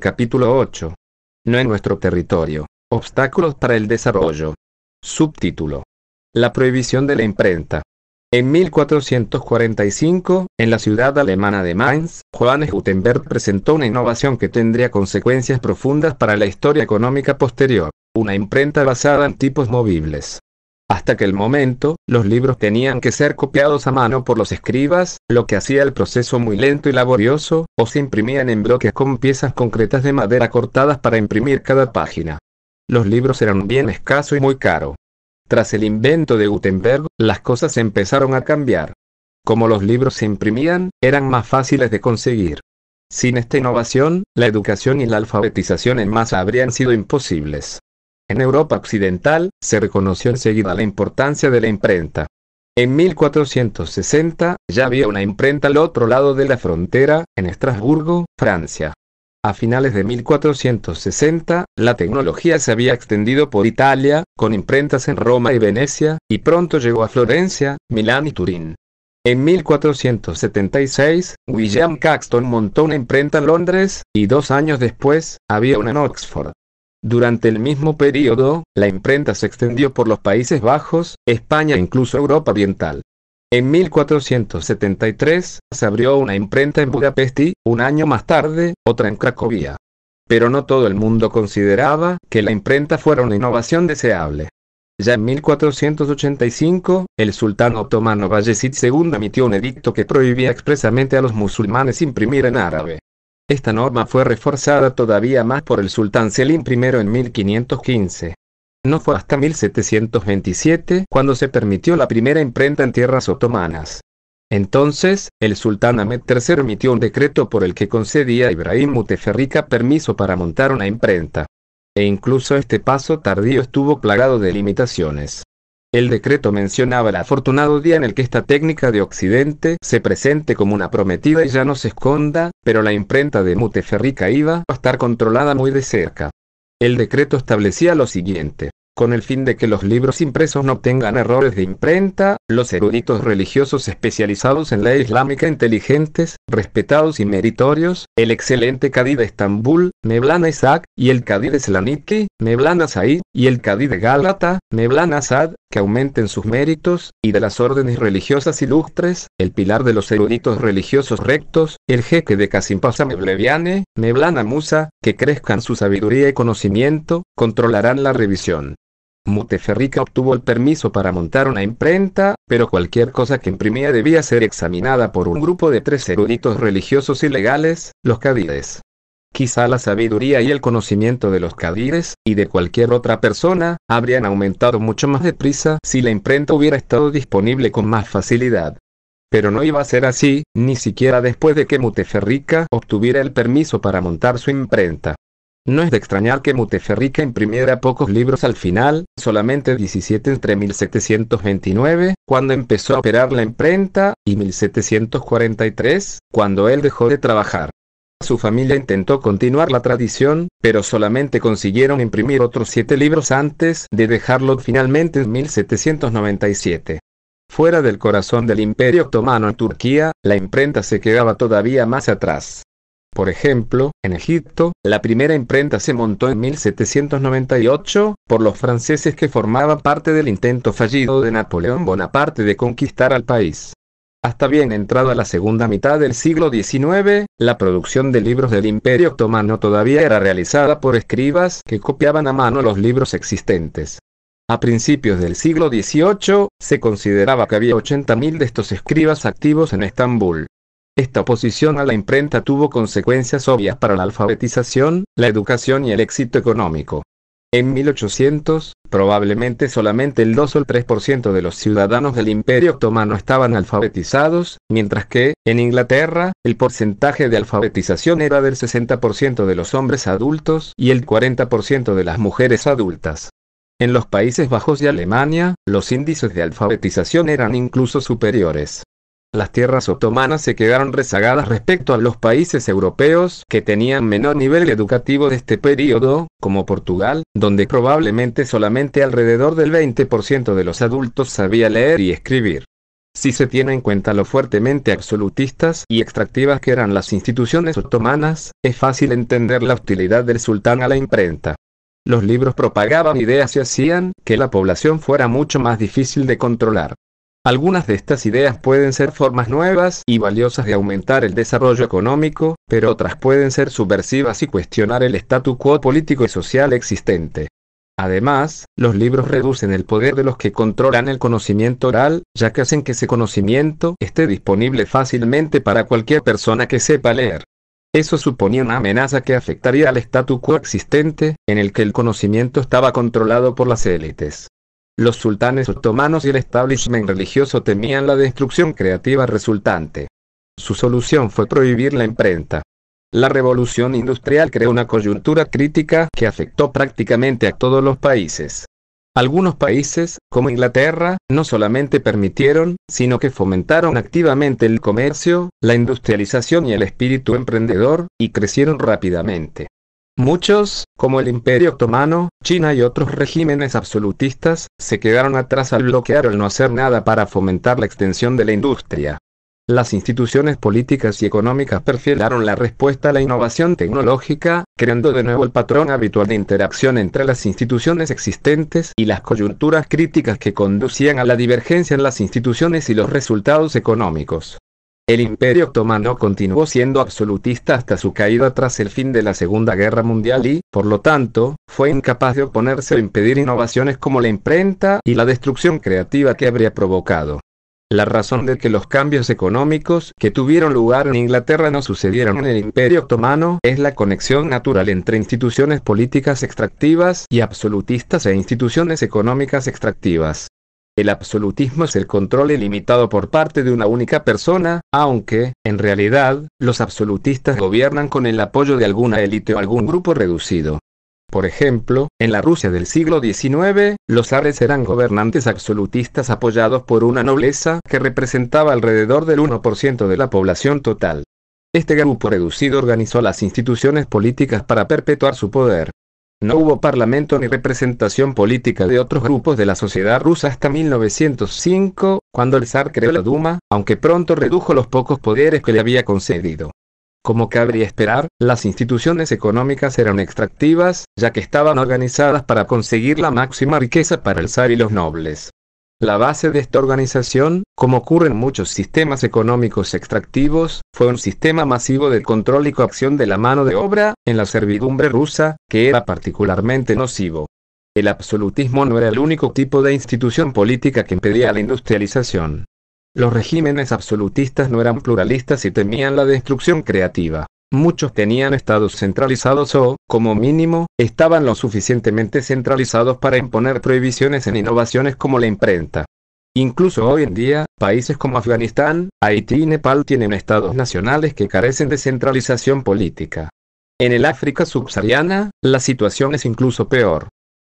Capítulo 8. No en nuestro territorio. Obstáculos para el desarrollo. Subtítulo. La prohibición de la imprenta. En 1445, en la ciudad alemana de Mainz, Johannes Gutenberg presentó una innovación que tendría consecuencias profundas para la historia económica posterior, una imprenta basada en tipos movibles, hasta aquel momento, los libros tenían que ser copiados a mano por los escribas, lo que hacía el proceso muy lento y laborioso, o se imprimían en bloques con piezas concretas de madera cortadas para imprimir cada página. Los libros eran bien escasos y muy caros. Tras el invento de Gutenberg, las cosas empezaron a cambiar. Como los libros se imprimían, eran más fáciles de conseguir. Sin esta innovación, la educación y la alfabetización en masa habrían sido imposibles. En Europa occidental, se reconoció enseguida la importancia de la imprenta. En 1460, ya había una imprenta al otro lado de la frontera, en Estrasburgo, Francia. A finales de 1460, la tecnología se había extendido por Italia, con imprentas en Roma y Venecia, y pronto llegó a Florencia, Milán y Turín. En 1476, William Caxton montó una imprenta en Londres, y dos años después, había una en Oxford. Durante el mismo periodo, la imprenta se extendió por los Países Bajos, España e incluso Europa Oriental. En 1473 se abrió una imprenta en Budapest y, un año más tarde, otra en Cracovia. Pero no todo el mundo consideraba que la imprenta fuera una innovación deseable. Ya en 1485, el sultán otomano Bayezid II emitió un edicto que prohibía expresamente a los musulmanes imprimir en árabe. Esta norma fue reforzada todavía más por el sultán Selim I en 1515. No fue hasta 1727 cuando se permitió la primera imprenta en tierras otomanas. Entonces, el sultán Ahmed III emitió un decreto por el que concedía a Ibrahim Muteferrika permiso para montar una imprenta. E incluso este paso tardío estuvo plagado de limitaciones. El decreto mencionaba el afortunado día en el que esta técnica de Occidente se presente como una prometida y ya no se esconda, pero la imprenta de Muteferrica iba a estar controlada muy de cerca. El decreto establecía lo siguiente. Con el fin de que los libros impresos no tengan errores de imprenta, los eruditos religiosos especializados en la islámica inteligentes, respetados y meritorios, el excelente Cadí de Estambul, Meblana Isaac, y el Cadí de Slaniki, Meblana Said, y el Cadí de Gálata, Meblana Asad que aumenten sus méritos, y de las órdenes religiosas ilustres, el pilar de los eruditos religiosos rectos, el jeque de Casimpasa Mebleviane, Meblana Musa, que crezcan su sabiduría y conocimiento, controlarán la revisión. Muteferrica obtuvo el permiso para montar una imprenta, pero cualquier cosa que imprimía debía ser examinada por un grupo de tres eruditos religiosos y legales, los cadides. Quizá la sabiduría y el conocimiento de los cadires, y de cualquier otra persona, habrían aumentado mucho más deprisa si la imprenta hubiera estado disponible con más facilidad. Pero no iba a ser así, ni siquiera después de que Muteferrica obtuviera el permiso para montar su imprenta. No es de extrañar que Muteferrica imprimiera pocos libros al final, solamente 17 entre 1729, cuando empezó a operar la imprenta, y 1743, cuando él dejó de trabajar. Su familia intentó continuar la tradición, pero solamente consiguieron imprimir otros siete libros antes de dejarlo finalmente en 1797. Fuera del corazón del Imperio Otomano en Turquía, la imprenta se quedaba todavía más atrás. Por ejemplo, en Egipto, la primera imprenta se montó en 1798 por los franceses que formaban parte del intento fallido de Napoleón Bonaparte de conquistar al país. Hasta bien entrada la segunda mitad del siglo XIX, la producción de libros del Imperio Otomano todavía era realizada por escribas que copiaban a mano los libros existentes. A principios del siglo XVIII, se consideraba que había 80.000 de estos escribas activos en Estambul. Esta oposición a la imprenta tuvo consecuencias obvias para la alfabetización, la educación y el éxito económico. En 1800, probablemente solamente el 2 o el 3% de los ciudadanos del Imperio Otomano estaban alfabetizados, mientras que, en Inglaterra, el porcentaje de alfabetización era del 60% de los hombres adultos y el 40% de las mujeres adultas. En los Países Bajos y Alemania, los índices de alfabetización eran incluso superiores las tierras otomanas se quedaron rezagadas respecto a los países europeos que tenían menor nivel educativo de este periodo, como Portugal, donde probablemente solamente alrededor del 20% de los adultos sabía leer y escribir. Si se tiene en cuenta lo fuertemente absolutistas y extractivas que eran las instituciones otomanas, es fácil entender la hostilidad del sultán a la imprenta. Los libros propagaban ideas y hacían que la población fuera mucho más difícil de controlar. Algunas de estas ideas pueden ser formas nuevas y valiosas de aumentar el desarrollo económico, pero otras pueden ser subversivas y cuestionar el statu quo político y social existente. Además, los libros reducen el poder de los que controlan el conocimiento oral, ya que hacen que ese conocimiento esté disponible fácilmente para cualquier persona que sepa leer. Eso suponía una amenaza que afectaría al statu quo existente, en el que el conocimiento estaba controlado por las élites. Los sultanes otomanos y el establishment religioso temían la destrucción creativa resultante. Su solución fue prohibir la imprenta. La revolución industrial creó una coyuntura crítica que afectó prácticamente a todos los países. Algunos países, como Inglaterra, no solamente permitieron, sino que fomentaron activamente el comercio, la industrialización y el espíritu emprendedor, y crecieron rápidamente. Muchos, como el Imperio Otomano, China y otros regímenes absolutistas, se quedaron atrás al bloquear o no hacer nada para fomentar la extensión de la industria. Las instituciones políticas y económicas perfilaron la respuesta a la innovación tecnológica, creando de nuevo el patrón habitual de interacción entre las instituciones existentes y las coyunturas críticas que conducían a la divergencia en las instituciones y los resultados económicos. El Imperio Otomano continuó siendo absolutista hasta su caída tras el fin de la Segunda Guerra Mundial y, por lo tanto, fue incapaz de oponerse o impedir innovaciones como la imprenta y la destrucción creativa que habría provocado. La razón de que los cambios económicos que tuvieron lugar en Inglaterra no sucedieron en el Imperio Otomano es la conexión natural entre instituciones políticas extractivas y absolutistas e instituciones económicas extractivas. El absolutismo es el control ilimitado por parte de una única persona, aunque, en realidad, los absolutistas gobiernan con el apoyo de alguna élite o algún grupo reducido. Por ejemplo, en la Rusia del siglo XIX, los ares eran gobernantes absolutistas apoyados por una nobleza que representaba alrededor del 1% de la población total. Este grupo reducido organizó las instituciones políticas para perpetuar su poder. No hubo parlamento ni representación política de otros grupos de la sociedad rusa hasta 1905, cuando el zar creó la Duma, aunque pronto redujo los pocos poderes que le había concedido. Como cabría esperar, las instituciones económicas eran extractivas, ya que estaban organizadas para conseguir la máxima riqueza para el zar y los nobles. La base de esta organización, como ocurre en muchos sistemas económicos extractivos, fue un sistema masivo de control y coacción de la mano de obra, en la servidumbre rusa, que era particularmente nocivo. El absolutismo no era el único tipo de institución política que impedía la industrialización. Los regímenes absolutistas no eran pluralistas y temían la destrucción creativa. Muchos tenían estados centralizados o, como mínimo, estaban lo suficientemente centralizados para imponer prohibiciones en innovaciones como la imprenta. Incluso hoy en día, países como Afganistán, Haití y Nepal tienen estados nacionales que carecen de centralización política. En el África subsahariana, la situación es incluso peor.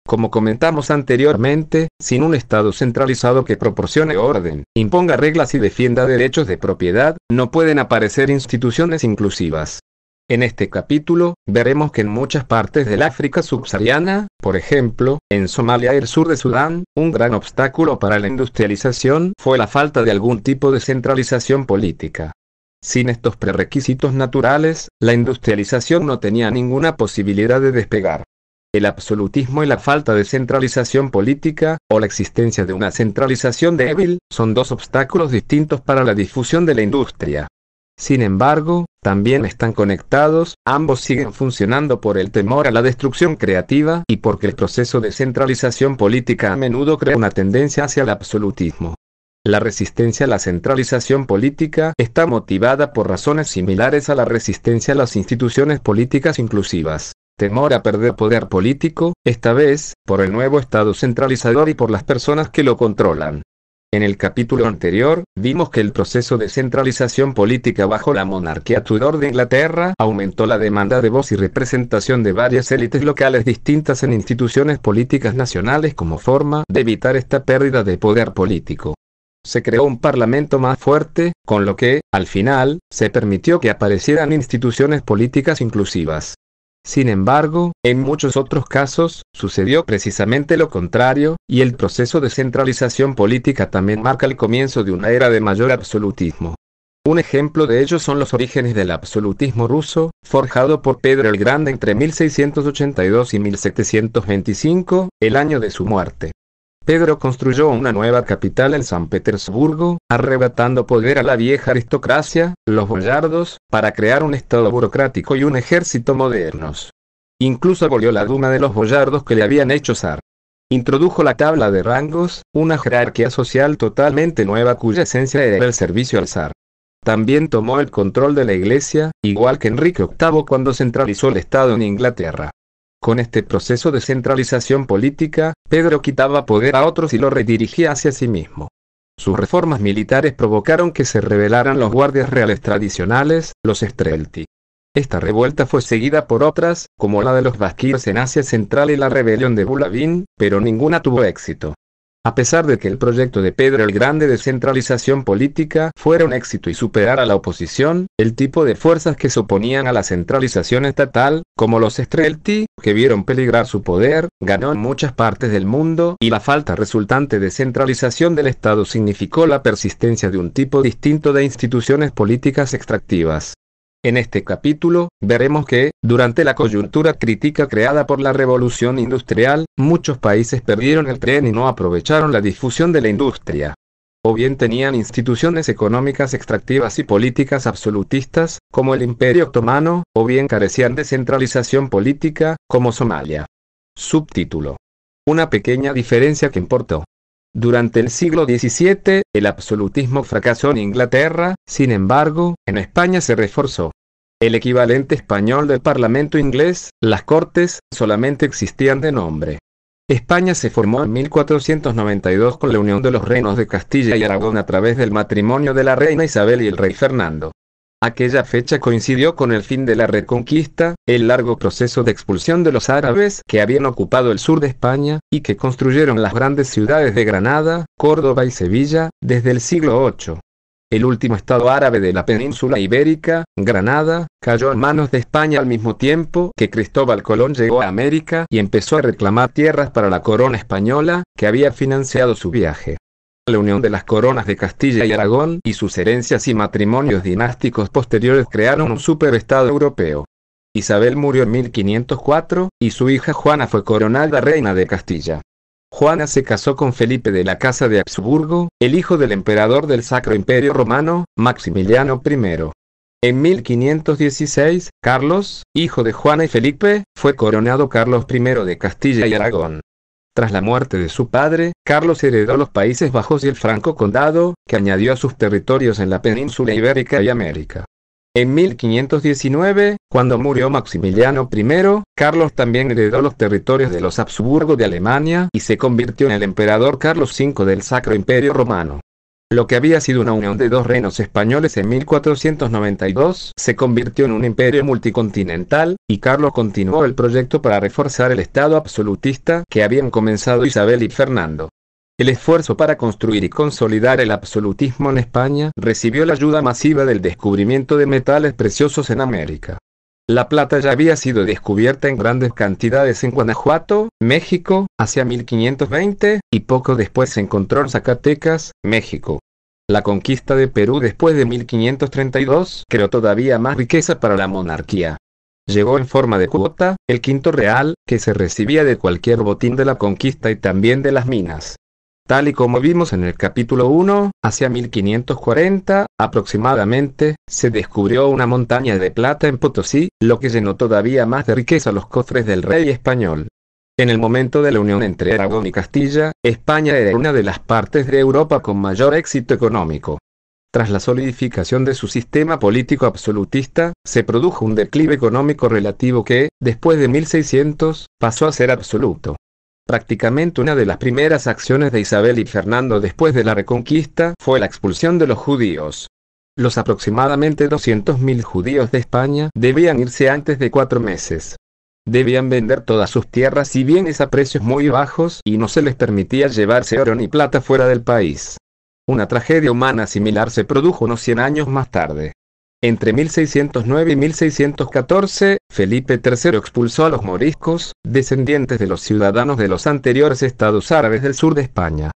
Como comentamos anteriormente, sin un Estado centralizado que proporcione orden, imponga reglas y defienda derechos de propiedad, no pueden aparecer instituciones inclusivas. En este capítulo, veremos que en muchas partes del África subsahariana, por ejemplo, en Somalia y el sur de Sudán, un gran obstáculo para la industrialización fue la falta de algún tipo de centralización política. Sin estos prerequisitos naturales, la industrialización no tenía ninguna posibilidad de despegar. El absolutismo y la falta de centralización política, o la existencia de una centralización débil, son dos obstáculos distintos para la difusión de la industria. Sin embargo, también están conectados, ambos siguen funcionando por el temor a la destrucción creativa y porque el proceso de centralización política a menudo crea una tendencia hacia el absolutismo. La resistencia a la centralización política está motivada por razones similares a la resistencia a las instituciones políticas inclusivas. Temor a perder poder político, esta vez, por el nuevo Estado centralizador y por las personas que lo controlan. En el capítulo anterior, vimos que el proceso de centralización política bajo la monarquía Tudor de Inglaterra aumentó la demanda de voz y representación de varias élites locales distintas en instituciones políticas nacionales como forma de evitar esta pérdida de poder político. Se creó un parlamento más fuerte, con lo que, al final, se permitió que aparecieran instituciones políticas inclusivas. Sin embargo, en muchos otros casos, sucedió precisamente lo contrario, y el proceso de centralización política también marca el comienzo de una era de mayor absolutismo. Un ejemplo de ello son los orígenes del absolutismo ruso, forjado por Pedro el Grande entre 1682 y 1725, el año de su muerte. Pedro construyó una nueva capital en San Petersburgo, arrebatando poder a la vieja aristocracia, los boyardos, para crear un estado burocrático y un ejército modernos. Incluso abolió la duma de los boyardos que le habían hecho zar. Introdujo la tabla de rangos, una jerarquía social totalmente nueva cuya esencia era el servicio al zar. También tomó el control de la iglesia, igual que Enrique VIII cuando centralizó el Estado en Inglaterra. Con este proceso de centralización política, Pedro quitaba poder a otros y lo redirigía hacia sí mismo. Sus reformas militares provocaron que se rebelaran los guardias reales tradicionales, los Estrelti. Esta revuelta fue seguida por otras, como la de los vasquíos en Asia Central y la rebelión de Bulavin, pero ninguna tuvo éxito. A pesar de que el proyecto de Pedro el Grande de centralización política fuera un éxito y superara a la oposición, el tipo de fuerzas que se oponían a la centralización estatal, como los estrelti, que vieron peligrar su poder, ganó en muchas partes del mundo y la falta resultante de centralización del Estado significó la persistencia de un tipo distinto de instituciones políticas extractivas. En este capítulo, veremos que, durante la coyuntura crítica creada por la revolución industrial, muchos países perdieron el tren y no aprovecharon la difusión de la industria. O bien tenían instituciones económicas extractivas y políticas absolutistas, como el Imperio Otomano, o bien carecían de centralización política, como Somalia. Subtítulo. Una pequeña diferencia que importó. Durante el siglo XVII, el absolutismo fracasó en Inglaterra, sin embargo, en España se reforzó. El equivalente español del Parlamento inglés, las Cortes, solamente existían de nombre. España se formó en 1492 con la unión de los reinos de Castilla y Aragón a través del matrimonio de la reina Isabel y el rey Fernando. Aquella fecha coincidió con el fin de la Reconquista, el largo proceso de expulsión de los árabes que habían ocupado el sur de España, y que construyeron las grandes ciudades de Granada, Córdoba y Sevilla, desde el siglo VIII. El último estado árabe de la península ibérica, Granada, cayó en manos de España al mismo tiempo que Cristóbal Colón llegó a América y empezó a reclamar tierras para la corona española, que había financiado su viaje la unión de las coronas de Castilla y Aragón y sus herencias y matrimonios dinásticos posteriores crearon un superestado europeo. Isabel murió en 1504, y su hija Juana fue coronada reina de Castilla. Juana se casó con Felipe de la Casa de Habsburgo, el hijo del emperador del Sacro Imperio Romano, Maximiliano I. En 1516, Carlos, hijo de Juana y Felipe, fue coronado Carlos I de Castilla y Aragón. Tras la muerte de su padre, Carlos heredó los Países Bajos y el Franco Condado, que añadió a sus territorios en la península ibérica y América. En 1519, cuando murió Maximiliano I, Carlos también heredó los territorios de los Habsburgo de Alemania y se convirtió en el emperador Carlos V del Sacro Imperio Romano. Lo que había sido una unión de dos reinos españoles en 1492 se convirtió en un imperio multicontinental, y Carlos continuó el proyecto para reforzar el Estado absolutista que habían comenzado Isabel y Fernando. El esfuerzo para construir y consolidar el absolutismo en España recibió la ayuda masiva del descubrimiento de metales preciosos en América. La plata ya había sido descubierta en grandes cantidades en Guanajuato, México, hacia 1520, y poco después se encontró en Zacatecas, México. La conquista de Perú después de 1532 creó todavía más riqueza para la monarquía. Llegó en forma de cuota, el quinto real, que se recibía de cualquier botín de la conquista y también de las minas. Tal y como vimos en el capítulo 1, hacia 1540, aproximadamente, se descubrió una montaña de plata en Potosí, lo que llenó todavía más de riqueza los cofres del rey español. En el momento de la unión entre Aragón y Castilla, España era una de las partes de Europa con mayor éxito económico. Tras la solidificación de su sistema político absolutista, se produjo un declive económico relativo que, después de 1600, pasó a ser absoluto. Prácticamente una de las primeras acciones de Isabel y Fernando después de la Reconquista fue la expulsión de los judíos. Los aproximadamente 200.000 judíos de España debían irse antes de cuatro meses. Debían vender todas sus tierras y bienes a precios muy bajos y no se les permitía llevarse oro ni plata fuera del país. Una tragedia humana similar se produjo unos 100 años más tarde. Entre 1609 y 1614, Felipe III expulsó a los moriscos, descendientes de los ciudadanos de los anteriores estados árabes del sur de España.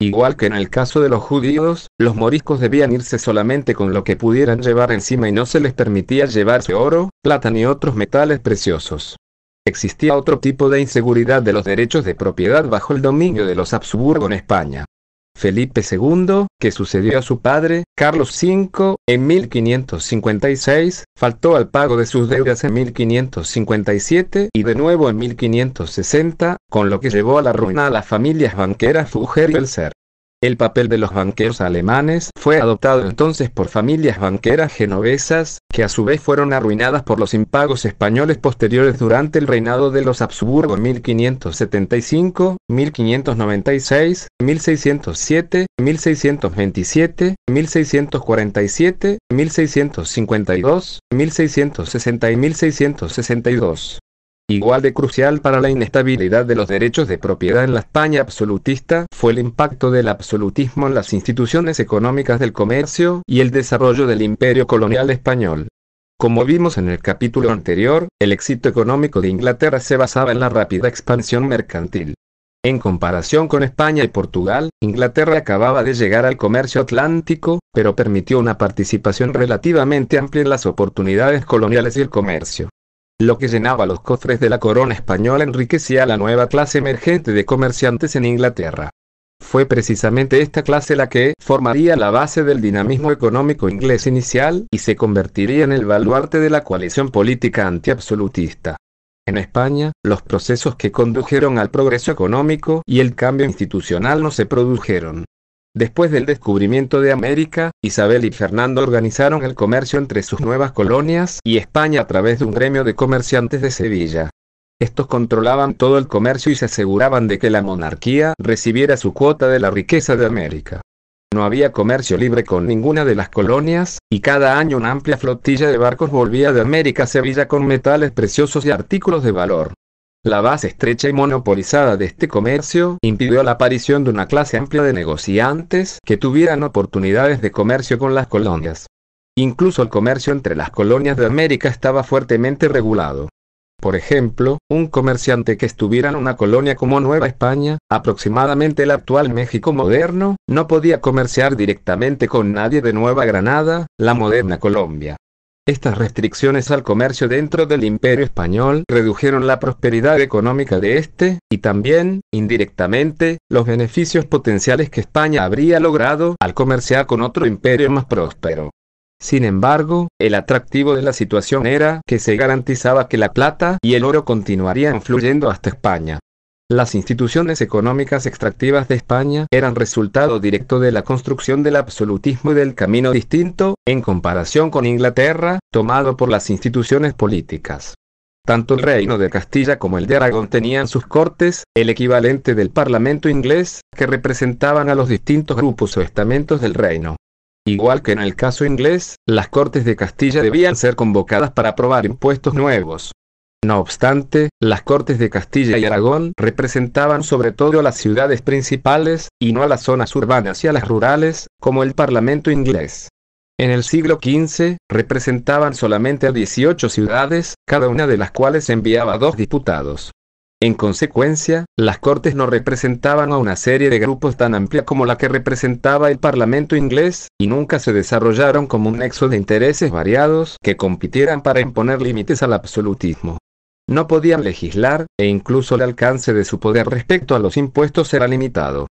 Igual que en el caso de los judíos, los moriscos debían irse solamente con lo que pudieran llevar encima y no se les permitía llevarse oro, plata ni otros metales preciosos. Existía otro tipo de inseguridad de los derechos de propiedad bajo el dominio de los Habsburgo en España. Felipe II, que sucedió a su padre, Carlos V, en 1556, faltó al pago de sus deudas en 1557 y de nuevo en 1560, con lo que llevó a la ruina a las familias banqueras Fugger y Belser. El papel de los banqueros alemanes fue adoptado entonces por familias banqueras genovesas, que a su vez fueron arruinadas por los impagos españoles posteriores durante el reinado de los Habsburgo en 1575, 1596, 1607, 1627, 1647, 1652, 1660 y 1662. Igual de crucial para la inestabilidad de los derechos de propiedad en la España absolutista fue el impacto del absolutismo en las instituciones económicas del comercio y el desarrollo del imperio colonial español. Como vimos en el capítulo anterior, el éxito económico de Inglaterra se basaba en la rápida expansión mercantil. En comparación con España y Portugal, Inglaterra acababa de llegar al comercio atlántico, pero permitió una participación relativamente amplia en las oportunidades coloniales y el comercio lo que llenaba los cofres de la corona española enriquecía a la nueva clase emergente de comerciantes en Inglaterra. Fue precisamente esta clase la que formaría la base del dinamismo económico inglés inicial y se convertiría en el baluarte de la coalición política antiabsolutista. En España, los procesos que condujeron al progreso económico y el cambio institucional no se produjeron, Después del descubrimiento de América, Isabel y Fernando organizaron el comercio entre sus nuevas colonias y España a través de un gremio de comerciantes de Sevilla. Estos controlaban todo el comercio y se aseguraban de que la monarquía recibiera su cuota de la riqueza de América. No había comercio libre con ninguna de las colonias, y cada año una amplia flotilla de barcos volvía de América a Sevilla con metales preciosos y artículos de valor. La base estrecha y monopolizada de este comercio impidió la aparición de una clase amplia de negociantes que tuvieran oportunidades de comercio con las colonias. Incluso el comercio entre las colonias de América estaba fuertemente regulado. Por ejemplo, un comerciante que estuviera en una colonia como Nueva España, aproximadamente el actual México moderno, no podía comerciar directamente con nadie de Nueva Granada, la moderna Colombia. Estas restricciones al comercio dentro del imperio español redujeron la prosperidad económica de este, y también, indirectamente, los beneficios potenciales que España habría logrado al comerciar con otro imperio más próspero. Sin embargo, el atractivo de la situación era que se garantizaba que la plata y el oro continuarían fluyendo hasta España. Las instituciones económicas extractivas de España eran resultado directo de la construcción del absolutismo y del camino distinto, en comparación con Inglaterra, tomado por las instituciones políticas. Tanto el reino de Castilla como el de Aragón tenían sus cortes, el equivalente del Parlamento inglés, que representaban a los distintos grupos o estamentos del reino. Igual que en el caso inglés, las Cortes de Castilla debían ser convocadas para aprobar impuestos nuevos, no obstante, las cortes de Castilla y Aragón representaban sobre todo a las ciudades principales, y no a las zonas urbanas y a las rurales, como el Parlamento inglés. En el siglo XV, representaban solamente a 18 ciudades, cada una de las cuales enviaba dos diputados. En consecuencia, las Cortes no representaban a una serie de grupos tan amplia como la que representaba el Parlamento inglés, y nunca se desarrollaron como un nexo de intereses variados que compitieran para imponer límites al absolutismo. No podían legislar, e incluso el alcance de su poder respecto a los impuestos era limitado.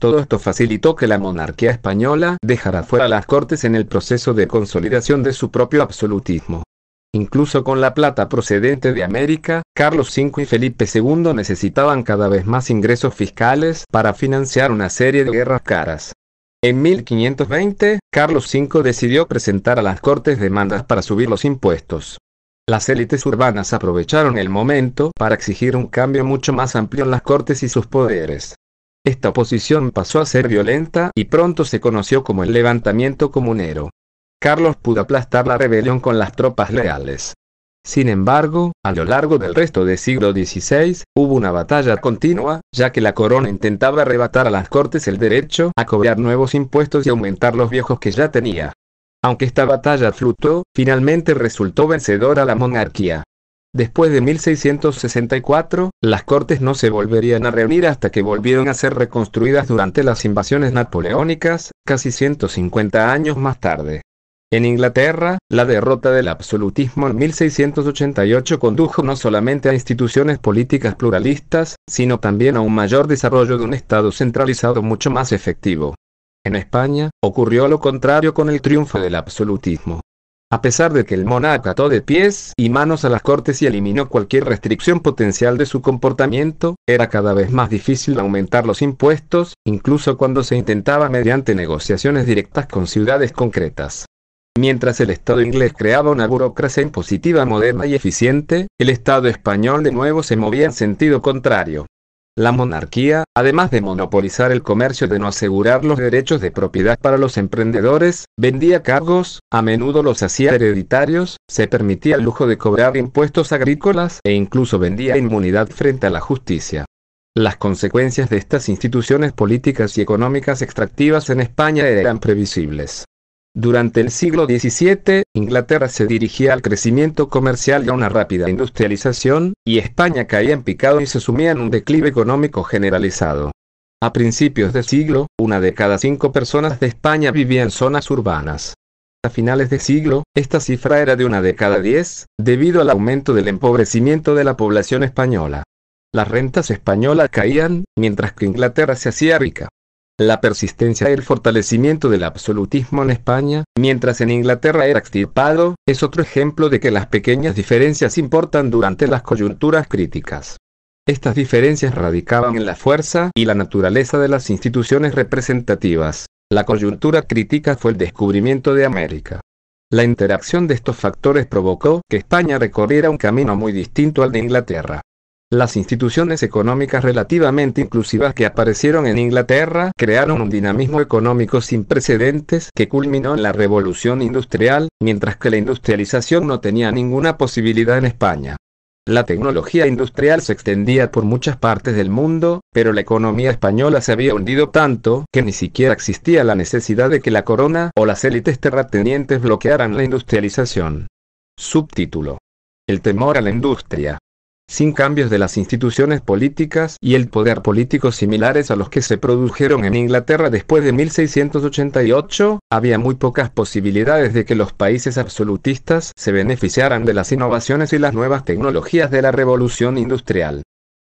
Todo esto facilitó que la monarquía española dejara fuera a las cortes en el proceso de consolidación de su propio absolutismo. Incluso con la plata procedente de América, Carlos V y Felipe II necesitaban cada vez más ingresos fiscales para financiar una serie de guerras caras. En 1520, Carlos V decidió presentar a las Cortes demandas para subir los impuestos. Las élites urbanas aprovecharon el momento para exigir un cambio mucho más amplio en las cortes y sus poderes. Esta oposición pasó a ser violenta y pronto se conoció como el levantamiento comunero. Carlos pudo aplastar la rebelión con las tropas leales. Sin embargo, a lo largo del resto del siglo XVI, hubo una batalla continua, ya que la corona intentaba arrebatar a las cortes el derecho a cobrar nuevos impuestos y aumentar los viejos que ya tenía. Aunque esta batalla flutó, finalmente resultó vencedora la monarquía. Después de 1664, las cortes no se volverían a reunir hasta que volvieron a ser reconstruidas durante las invasiones napoleónicas, casi 150 años más tarde. En Inglaterra, la derrota del absolutismo en 1688 condujo no solamente a instituciones políticas pluralistas, sino también a un mayor desarrollo de un Estado centralizado mucho más efectivo. En España, ocurrió lo contrario con el triunfo del absolutismo. A pesar de que el monarca ató de pies y manos a las cortes y eliminó cualquier restricción potencial de su comportamiento, era cada vez más difícil aumentar los impuestos, incluso cuando se intentaba mediante negociaciones directas con ciudades concretas. Mientras el Estado inglés creaba una burocracia impositiva moderna y eficiente, el Estado español de nuevo se movía en sentido contrario. La monarquía, además de monopolizar el comercio de no asegurar los derechos de propiedad para los emprendedores, vendía cargos, a menudo los hacía hereditarios, se permitía el lujo de cobrar impuestos agrícolas e incluso vendía inmunidad frente a la justicia. Las consecuencias de estas instituciones políticas y económicas extractivas en España eran previsibles. Durante el siglo XVII, Inglaterra se dirigía al crecimiento comercial y a una rápida industrialización, y España caía en picado y se sumía en un declive económico generalizado. A principios de siglo, una de cada cinco personas de España vivía en zonas urbanas. A finales de siglo, esta cifra era de una de cada diez, debido al aumento del empobrecimiento de la población española. Las rentas españolas caían, mientras que Inglaterra se hacía rica la persistencia y el fortalecimiento del absolutismo en España, mientras en Inglaterra era extirpado, es otro ejemplo de que las pequeñas diferencias importan durante las coyunturas críticas. Estas diferencias radicaban en la fuerza y la naturaleza de las instituciones representativas. La coyuntura crítica fue el descubrimiento de América. La interacción de estos factores provocó que España recorriera un camino muy distinto al de Inglaterra. Las instituciones económicas relativamente inclusivas que aparecieron en Inglaterra crearon un dinamismo económico sin precedentes que culminó en la revolución industrial, mientras que la industrialización no tenía ninguna posibilidad en España. La tecnología industrial se extendía por muchas partes del mundo, pero la economía española se había hundido tanto que ni siquiera existía la necesidad de que la corona o las élites terratenientes bloquearan la industrialización. Subtítulo. El temor a la industria sin cambios de las instituciones políticas y el poder político similares a los que se produjeron en Inglaterra después de 1688, había muy pocas posibilidades de que los países absolutistas se beneficiaran de las innovaciones y las nuevas tecnologías de la revolución industrial.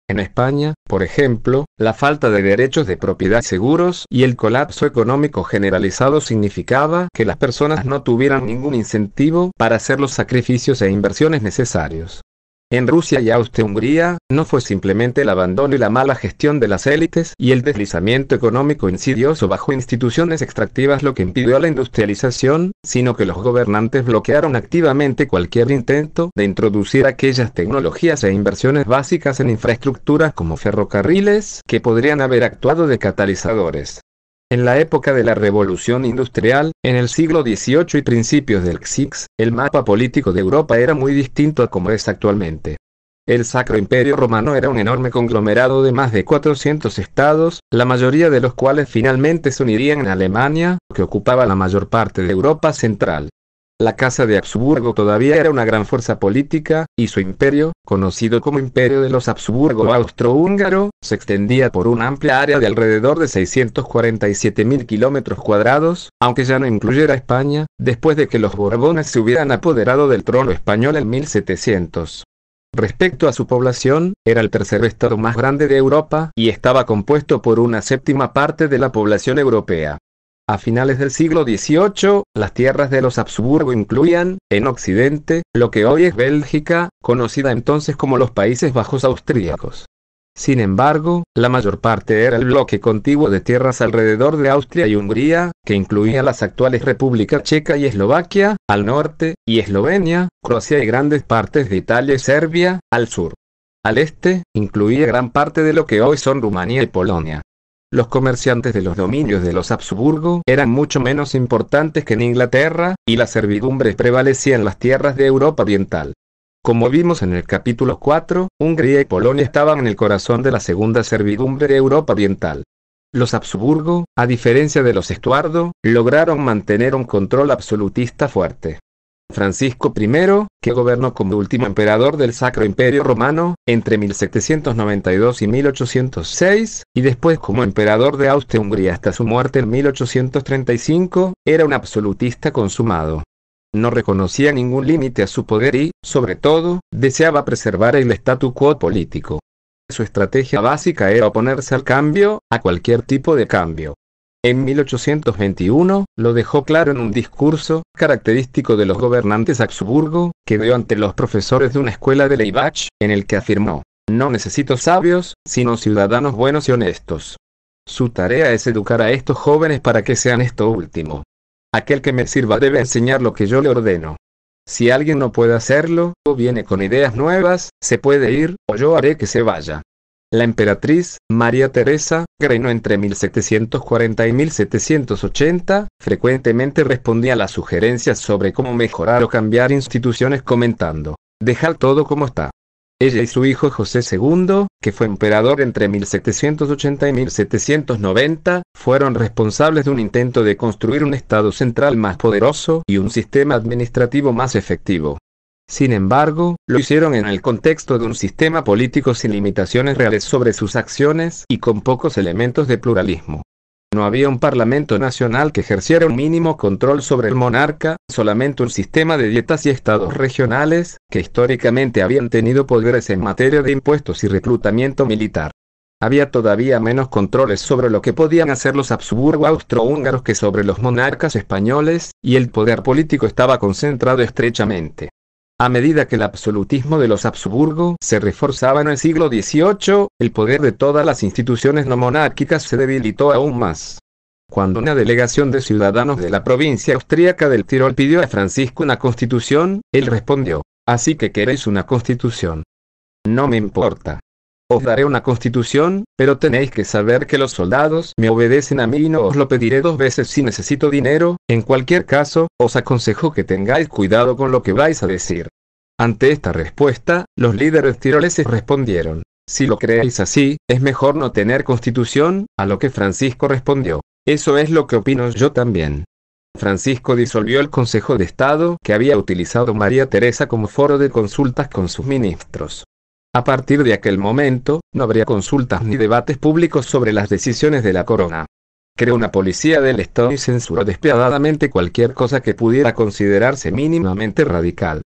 En España, por ejemplo, la falta de derechos de propiedad seguros y el colapso económico generalizado significaba que las personas no tuvieran ningún incentivo para hacer los sacrificios e inversiones necesarios. En Rusia y Austria-Hungría, no fue simplemente el abandono y la mala gestión de las élites y el deslizamiento económico insidioso bajo instituciones extractivas lo que impidió la industrialización, sino que los gobernantes bloquearon activamente cualquier intento de introducir aquellas tecnologías e inversiones básicas en infraestructuras como ferrocarriles que podrían haber actuado de catalizadores. En la época de la Revolución Industrial, en el siglo XVIII y principios del XIX, el mapa político de Europa era muy distinto a como es actualmente. El Sacro Imperio Romano era un enorme conglomerado de más de 400 estados, la mayoría de los cuales finalmente se unirían en Alemania, que ocupaba la mayor parte de Europa Central. La Casa de Habsburgo todavía era una gran fuerza política, y su imperio, conocido como Imperio de los Habsburgo Austrohúngaro, se extendía por una amplia área de alrededor de 647.000 kilómetros cuadrados, aunque ya no incluyera España, después de que los Borbones se hubieran apoderado del trono español en 1700. Respecto a su población, era el tercer estado más grande de Europa y estaba compuesto por una séptima parte de la población europea. A finales del siglo XVIII, las tierras de los Habsburgo incluían, en Occidente, lo que hoy es Bélgica, conocida entonces como los Países Bajos Austríacos. Sin embargo, la mayor parte era el bloque contiguo de tierras alrededor de Austria y Hungría, que incluía las actuales República Checa y Eslovaquia, al norte, y Eslovenia, Croacia y grandes partes de Italia y Serbia, al sur. Al este, incluía gran parte de lo que hoy son Rumanía y Polonia. Los comerciantes de los dominios de los Habsburgo eran mucho menos importantes que en Inglaterra, y la servidumbre prevalecía en las tierras de Europa Oriental. Como vimos en el capítulo 4, Hungría y Polonia estaban en el corazón de la segunda servidumbre de Europa Oriental. Los Habsburgo, a diferencia de los Estuardo, lograron mantener un control absolutista fuerte. Francisco I, que gobernó como último emperador del Sacro Imperio Romano, entre 1792 y 1806, y después como emperador de Austria-Hungría hasta su muerte en 1835, era un absolutista consumado. No reconocía ningún límite a su poder y, sobre todo, deseaba preservar el statu quo político. Su estrategia básica era oponerse al cambio, a cualquier tipo de cambio. En 1821, lo dejó claro en un discurso, característico de los gobernantes Habsburgo, que dio ante los profesores de una escuela de Leibach, en el que afirmó, no necesito sabios, sino ciudadanos buenos y honestos. Su tarea es educar a estos jóvenes para que sean esto último. Aquel que me sirva debe enseñar lo que yo le ordeno. Si alguien no puede hacerlo, o viene con ideas nuevas, se puede ir, o yo haré que se vaya. La emperatriz María Teresa reinó entre 1740 y 1780, frecuentemente respondía a las sugerencias sobre cómo mejorar o cambiar instituciones comentando, dejar todo como está. Ella y su hijo José II, que fue emperador entre 1780 y 1790, fueron responsables de un intento de construir un Estado central más poderoso y un sistema administrativo más efectivo. Sin embargo, lo hicieron en el contexto de un sistema político sin limitaciones reales sobre sus acciones y con pocos elementos de pluralismo. No había un parlamento nacional que ejerciera un mínimo control sobre el monarca, solamente un sistema de dietas y estados regionales, que históricamente habían tenido poderes en materia de impuestos y reclutamiento militar. Había todavía menos controles sobre lo que podían hacer los Habsburgo austrohúngaros que sobre los monarcas españoles, y el poder político estaba concentrado estrechamente a medida que el absolutismo de los Habsburgo se reforzaba en el siglo XVIII, el poder de todas las instituciones no monárquicas se debilitó aún más. Cuando una delegación de ciudadanos de la provincia austríaca del Tirol pidió a Francisco una constitución, él respondió, así que queréis una constitución. No me importa. Os daré una constitución, pero tenéis que saber que los soldados me obedecen a mí y no os lo pediré dos veces si necesito dinero, en cualquier caso, os aconsejo que tengáis cuidado con lo que vais a decir. Ante esta respuesta, los líderes tiroleses respondieron, si lo creéis así, es mejor no tener constitución, a lo que Francisco respondió, eso es lo que opino yo también. Francisco disolvió el Consejo de Estado que había utilizado María Teresa como foro de consultas con sus ministros. A partir de aquel momento, no habría consultas ni debates públicos sobre las decisiones de la corona. Creó una policía del Estado y censuró despiadadamente cualquier cosa que pudiera considerarse mínimamente radical.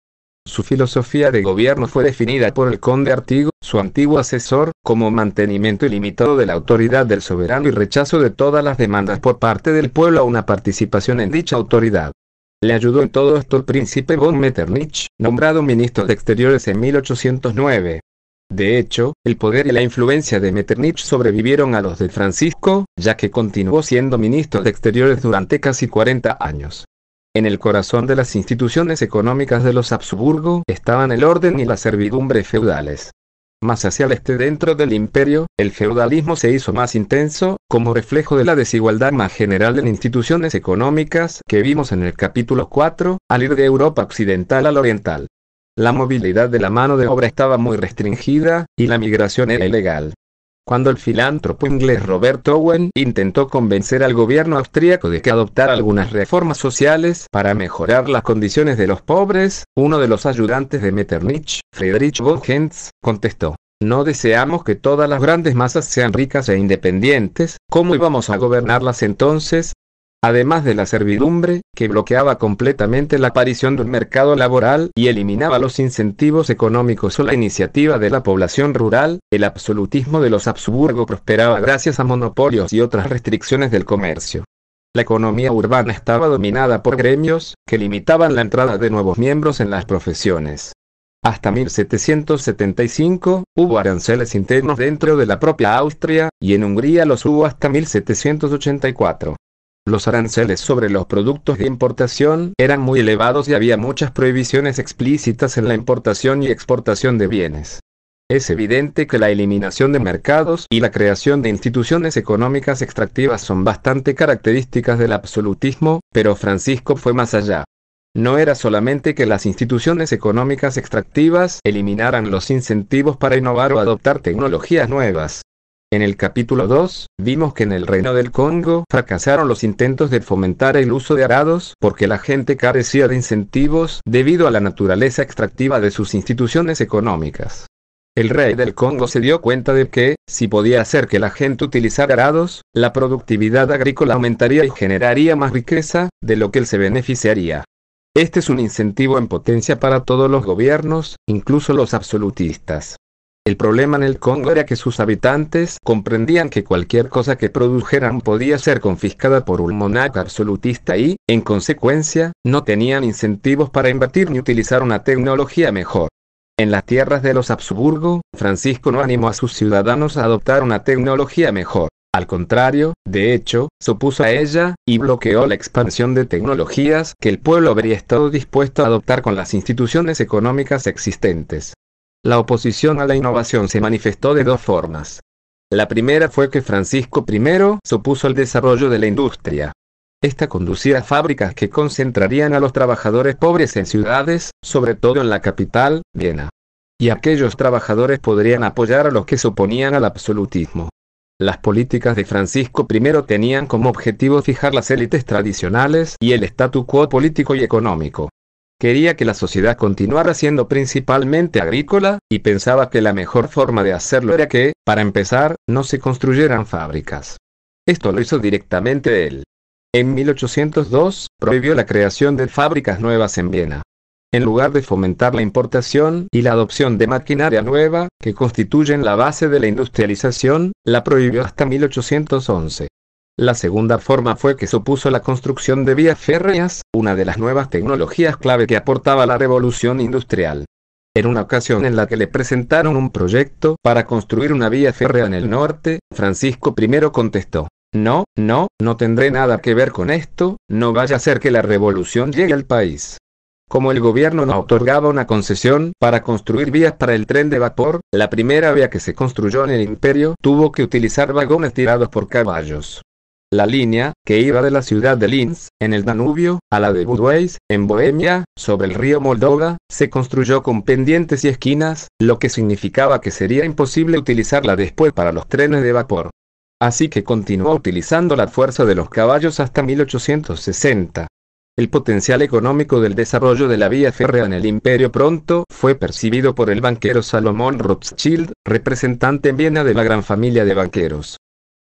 Su filosofía de gobierno fue definida por el conde Artigo, su antiguo asesor, como mantenimiento ilimitado de la autoridad del soberano y rechazo de todas las demandas por parte del pueblo a una participación en dicha autoridad. Le ayudó en todo esto el príncipe von Metternich, nombrado ministro de Exteriores en 1809. De hecho, el poder y la influencia de Metternich sobrevivieron a los de Francisco, ya que continuó siendo ministro de Exteriores durante casi 40 años. En el corazón de las instituciones económicas de los Habsburgo estaban el orden y la servidumbre feudales. Más hacia el este dentro del imperio, el feudalismo se hizo más intenso, como reflejo de la desigualdad más general en instituciones económicas que vimos en el capítulo 4, al ir de Europa occidental al oriental la movilidad de la mano de obra estaba muy restringida, y la migración era ilegal. Cuando el filántropo inglés Robert Owen intentó convencer al gobierno austríaco de que adoptara algunas reformas sociales para mejorar las condiciones de los pobres, uno de los ayudantes de Metternich, Friedrich Hentz, contestó, no deseamos que todas las grandes masas sean ricas e independientes, ¿cómo íbamos a gobernarlas entonces? además de la servidumbre, que bloqueaba completamente la aparición del mercado laboral y eliminaba los incentivos económicos o la iniciativa de la población rural, el absolutismo de los Habsburgo prosperaba gracias a monopolios y otras restricciones del comercio. La economía urbana estaba dominada por gremios, que limitaban la entrada de nuevos miembros en las profesiones. Hasta 1775, hubo aranceles internos dentro de la propia Austria, y en Hungría los hubo hasta 1784. Los aranceles sobre los productos de importación eran muy elevados y había muchas prohibiciones explícitas en la importación y exportación de bienes. Es evidente que la eliminación de mercados y la creación de instituciones económicas extractivas son bastante características del absolutismo, pero Francisco fue más allá. No era solamente que las instituciones económicas extractivas eliminaran los incentivos para innovar o adoptar tecnologías nuevas, en el capítulo 2, vimos que en el reino del Congo fracasaron los intentos de fomentar el uso de arados porque la gente carecía de incentivos debido a la naturaleza extractiva de sus instituciones económicas. El rey del Congo se dio cuenta de que, si podía hacer que la gente utilizara arados, la productividad agrícola aumentaría y generaría más riqueza, de lo que él se beneficiaría. Este es un incentivo en potencia para todos los gobiernos, incluso los absolutistas. El problema en el Congo era que sus habitantes comprendían que cualquier cosa que produjeran podía ser confiscada por un monarca absolutista y, en consecuencia, no tenían incentivos para invertir ni utilizar una tecnología mejor. En las tierras de los Habsburgo, Francisco no animó a sus ciudadanos a adoptar una tecnología mejor. Al contrario, de hecho, se opuso a ella, y bloqueó la expansión de tecnologías que el pueblo habría estado dispuesto a adoptar con las instituciones económicas existentes. La oposición a la innovación se manifestó de dos formas. La primera fue que Francisco I supuso el desarrollo de la industria. Esta conducía a fábricas que concentrarían a los trabajadores pobres en ciudades, sobre todo en la capital, Viena. Y aquellos trabajadores podrían apoyar a los que se oponían al absolutismo. Las políticas de Francisco I tenían como objetivo fijar las élites tradicionales y el statu quo político y económico. Quería que la sociedad continuara siendo principalmente agrícola, y pensaba que la mejor forma de hacerlo era que, para empezar, no se construyeran fábricas. Esto lo hizo directamente él. En 1802, prohibió la creación de fábricas nuevas en Viena. En lugar de fomentar la importación y la adopción de maquinaria nueva, que constituyen la base de la industrialización, la prohibió hasta 1811. La segunda forma fue que supuso la construcción de vías férreas, una de las nuevas tecnologías clave que aportaba la revolución industrial. En una ocasión en la que le presentaron un proyecto para construir una vía férrea en el norte, Francisco I contestó, No, no, no tendré nada que ver con esto, no vaya a ser que la revolución llegue al país. Como el gobierno no otorgaba una concesión para construir vías para el tren de vapor, la primera vía que se construyó en el imperio tuvo que utilizar vagones tirados por caballos. La línea, que iba de la ciudad de Linz, en el Danubio, a la de Budweis, en Bohemia, sobre el río Moldova, se construyó con pendientes y esquinas, lo que significaba que sería imposible utilizarla después para los trenes de vapor. Así que continuó utilizando la fuerza de los caballos hasta 1860. El potencial económico del desarrollo de la vía férrea en el imperio pronto fue percibido por el banquero Salomón Rothschild, representante en Viena de la gran familia de banqueros.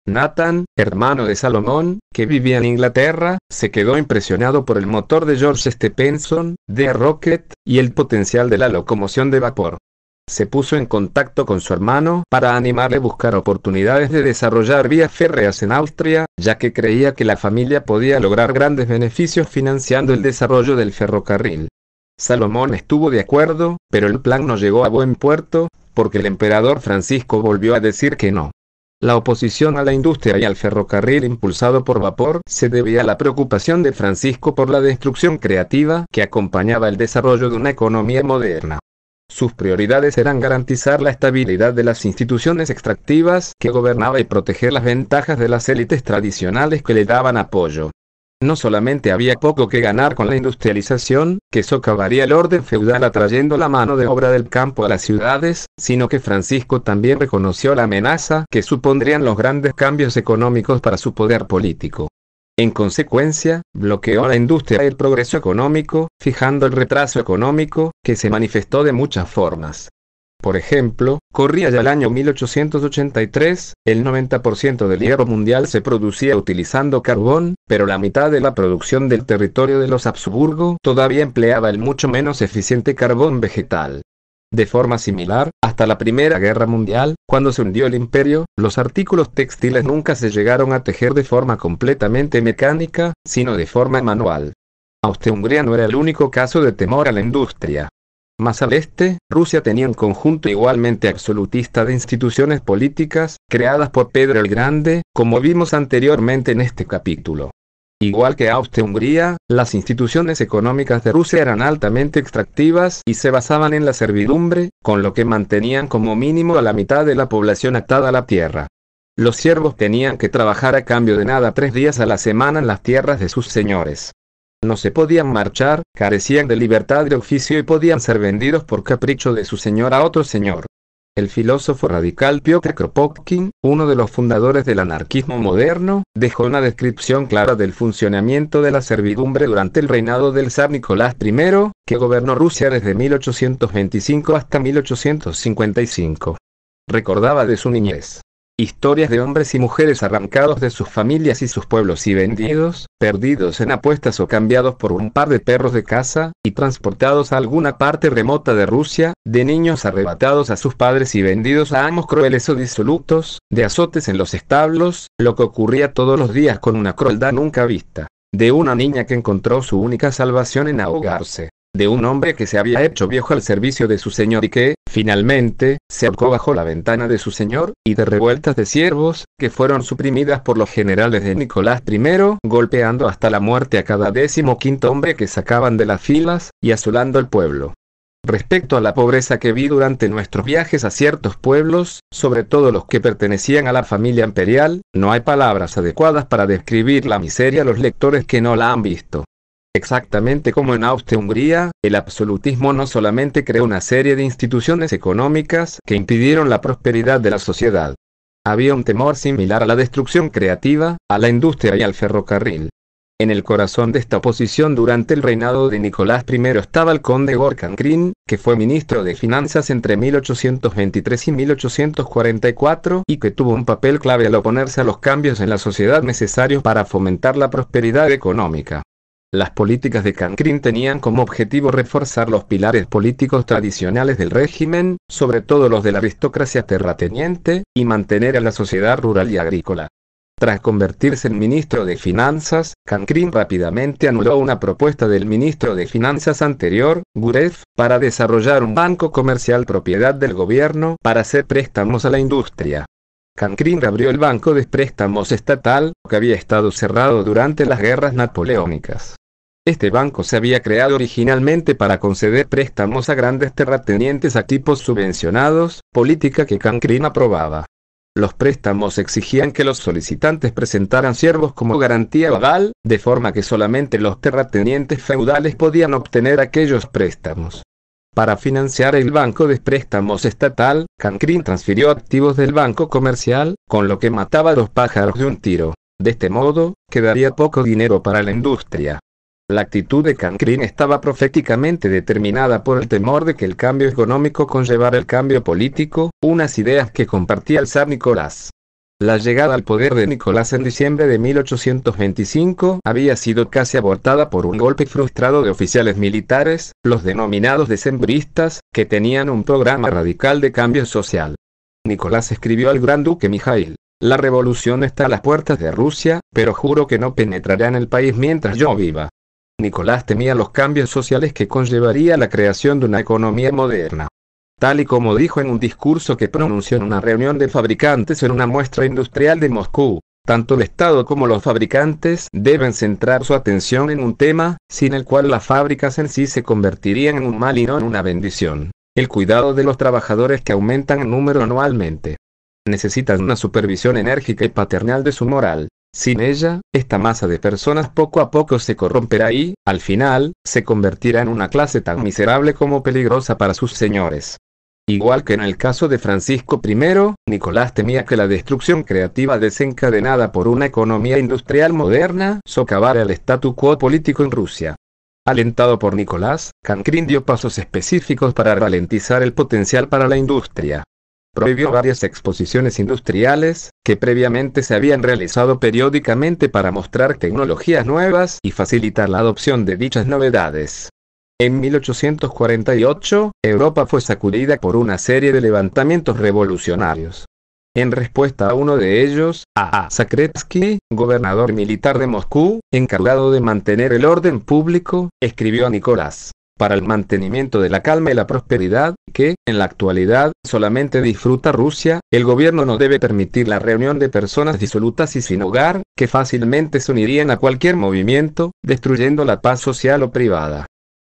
Nathan, hermano de Salomón, que vivía en Inglaterra, se quedó impresionado por el motor de George Stephenson, de Rocket, y el potencial de la locomoción de vapor. Se puso en contacto con su hermano para animarle a buscar oportunidades de desarrollar vías férreas en Austria, ya que creía que la familia podía lograr grandes beneficios financiando el desarrollo del ferrocarril. Salomón estuvo de acuerdo, pero el plan no llegó a buen puerto, porque el emperador Francisco volvió a decir que no. La oposición a la industria y al ferrocarril impulsado por vapor se debía a la preocupación de Francisco por la destrucción creativa que acompañaba el desarrollo de una economía moderna. Sus prioridades eran garantizar la estabilidad de las instituciones extractivas que gobernaba y proteger las ventajas de las élites tradicionales que le daban apoyo. No solamente había poco que ganar con la industrialización, que socavaría el orden feudal atrayendo la mano de obra del campo a las ciudades, sino que Francisco también reconoció la amenaza que supondrían los grandes cambios económicos para su poder político. En consecuencia, bloqueó la industria y el progreso económico, fijando el retraso económico, que se manifestó de muchas formas. Por ejemplo, corría ya el año 1883, el 90% del hierro mundial se producía utilizando carbón, pero la mitad de la producción del territorio de los Habsburgo todavía empleaba el mucho menos eficiente carbón vegetal. De forma similar, hasta la Primera Guerra Mundial, cuando se hundió el imperio, los artículos textiles nunca se llegaron a tejer de forma completamente mecánica, sino de forma manual. Austria-Hungría no era el único caso de temor a la industria. Más al este, Rusia tenía un conjunto igualmente absolutista de instituciones políticas, creadas por Pedro el Grande, como vimos anteriormente en este capítulo. Igual que Austria-Hungría, las instituciones económicas de Rusia eran altamente extractivas y se basaban en la servidumbre, con lo que mantenían como mínimo a la mitad de la población atada a la tierra. Los siervos tenían que trabajar a cambio de nada tres días a la semana en las tierras de sus señores. No se podían marchar, carecían de libertad de oficio y podían ser vendidos por capricho de su señor a otro señor. El filósofo radical Piotr Kropotkin, uno de los fundadores del anarquismo moderno, dejó una descripción clara del funcionamiento de la servidumbre durante el reinado del zar Nicolás I, que gobernó Rusia desde 1825 hasta 1855. Recordaba de su niñez. Historias de hombres y mujeres arrancados de sus familias y sus pueblos y vendidos, perdidos en apuestas o cambiados por un par de perros de caza, y transportados a alguna parte remota de Rusia, de niños arrebatados a sus padres y vendidos a amos crueles o disolutos, de azotes en los establos, lo que ocurría todos los días con una crueldad nunca vista, de una niña que encontró su única salvación en ahogarse de un hombre que se había hecho viejo al servicio de su señor y que, finalmente, se ahorcó bajo la ventana de su señor, y de revueltas de siervos, que fueron suprimidas por los generales de Nicolás I, golpeando hasta la muerte a cada décimo quinto hombre que sacaban de las filas, y azulando el pueblo. Respecto a la pobreza que vi durante nuestros viajes a ciertos pueblos, sobre todo los que pertenecían a la familia imperial, no hay palabras adecuadas para describir la miseria a los lectores que no la han visto. Exactamente como en Austria-Hungría, el absolutismo no solamente creó una serie de instituciones económicas que impidieron la prosperidad de la sociedad. Había un temor similar a la destrucción creativa, a la industria y al ferrocarril. En el corazón de esta oposición durante el reinado de Nicolás I estaba el conde Gorkan Green, que fue ministro de Finanzas entre 1823 y 1844 y que tuvo un papel clave al oponerse a los cambios en la sociedad necesarios para fomentar la prosperidad económica. Las políticas de Cancrín tenían como objetivo reforzar los pilares políticos tradicionales del régimen, sobre todo los de la aristocracia terrateniente, y mantener a la sociedad rural y agrícola. Tras convertirse en ministro de Finanzas, Cancrín rápidamente anuló una propuesta del ministro de Finanzas anterior, Gurev, para desarrollar un banco comercial propiedad del gobierno para hacer préstamos a la industria. Cancrín reabrió el banco de préstamos estatal, que había estado cerrado durante las guerras napoleónicas. Este banco se había creado originalmente para conceder préstamos a grandes terratenientes a tipos subvencionados, política que Cancrin aprobaba. Los préstamos exigían que los solicitantes presentaran siervos como garantía legal, de forma que solamente los terratenientes feudales podían obtener aquellos préstamos. Para financiar el Banco de Préstamos Estatal, Cancrin transfirió activos del Banco Comercial, con lo que mataba a los pájaros de un tiro. De este modo, quedaría poco dinero para la industria. La actitud de Cancrin estaba proféticamente determinada por el temor de que el cambio económico conllevara el cambio político, unas ideas que compartía el zar Nicolás. La llegada al poder de Nicolás en diciembre de 1825 había sido casi abortada por un golpe frustrado de oficiales militares, los denominados decembristas, que tenían un programa radical de cambio social. Nicolás escribió al gran duque Mijail, La revolución está a las puertas de Rusia, pero juro que no penetrará en el país mientras yo viva. Nicolás temía los cambios sociales que conllevaría la creación de una economía moderna tal y como dijo en un discurso que pronunció en una reunión de fabricantes en una muestra industrial de Moscú. Tanto el Estado como los fabricantes deben centrar su atención en un tema, sin el cual las fábricas en sí se convertirían en un mal y no en una bendición. El cuidado de los trabajadores que aumentan en número anualmente. Necesitan una supervisión enérgica y paternal de su moral. Sin ella, esta masa de personas poco a poco se corromperá y, al final, se convertirá en una clase tan miserable como peligrosa para sus señores. Igual que en el caso de Francisco I, Nicolás temía que la destrucción creativa desencadenada por una economía industrial moderna socavara el statu quo político en Rusia. Alentado por Nicolás, Cancrín dio pasos específicos para ralentizar el potencial para la industria. Prohibió varias exposiciones industriales, que previamente se habían realizado periódicamente para mostrar tecnologías nuevas y facilitar la adopción de dichas novedades. En 1848, Europa fue sacudida por una serie de levantamientos revolucionarios. En respuesta a uno de ellos, A. a. Sakretsky, gobernador militar de Moscú, encargado de mantener el orden público, escribió a Nicolás, para el mantenimiento de la calma y la prosperidad, que, en la actualidad, solamente disfruta Rusia, el gobierno no debe permitir la reunión de personas disolutas y sin hogar, que fácilmente se unirían a cualquier movimiento, destruyendo la paz social o privada.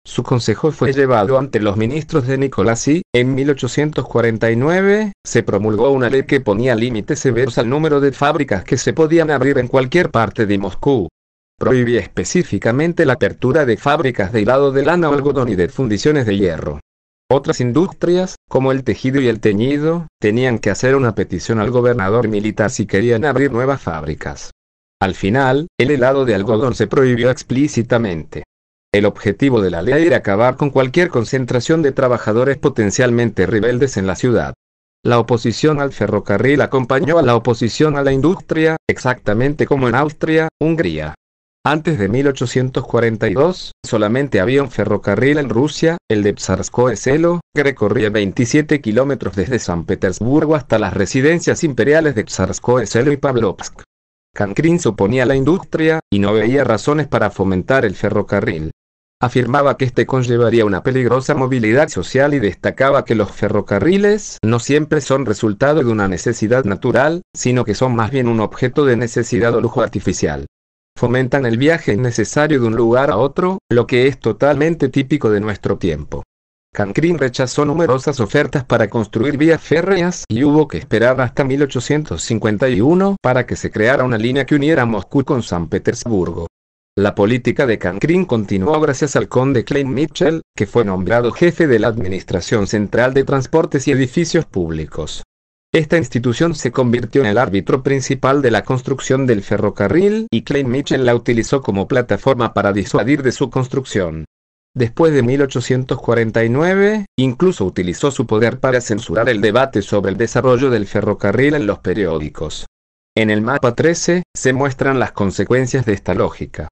Su consejo fue llevado ante los ministros de Nicolás y, en 1849, se promulgó una ley que ponía límites severos al número de fábricas que se podían abrir en cualquier parte de Moscú. Prohibía específicamente la apertura de fábricas de helado de lana o algodón y de fundiciones de hierro. Otras industrias, como el tejido y el teñido, tenían que hacer una petición al gobernador militar si querían abrir nuevas fábricas. Al final, el helado de algodón se prohibió explícitamente. El objetivo de la ley era acabar con cualquier concentración de trabajadores potencialmente rebeldes en la ciudad. La oposición al ferrocarril acompañó a la oposición a la industria, exactamente como en Austria, Hungría. Antes de 1842, solamente había un ferrocarril en Rusia, el de Tsarskoe Selo, que recorría 27 kilómetros desde San Petersburgo hasta las residencias imperiales de Tsarskoe Selo y Pavlovsk. Kankrin se oponía la industria, y no veía razones para fomentar el ferrocarril afirmaba que este conllevaría una peligrosa movilidad social y destacaba que los ferrocarriles no siempre son resultado de una necesidad natural, sino que son más bien un objeto de necesidad o lujo artificial. Fomentan el viaje innecesario de un lugar a otro, lo que es totalmente típico de nuestro tiempo. Cancrín rechazó numerosas ofertas para construir vías férreas y hubo que esperar hasta 1851 para que se creara una línea que uniera Moscú con San Petersburgo. La política de Cancrín continuó gracias al conde Klein Mitchell, que fue nombrado jefe de la Administración Central de Transportes y Edificios Públicos. Esta institución se convirtió en el árbitro principal de la construcción del ferrocarril y Klein Mitchell la utilizó como plataforma para disuadir de su construcción. Después de 1849, incluso utilizó su poder para censurar el debate sobre el desarrollo del ferrocarril en los periódicos. En el mapa 13, se muestran las consecuencias de esta lógica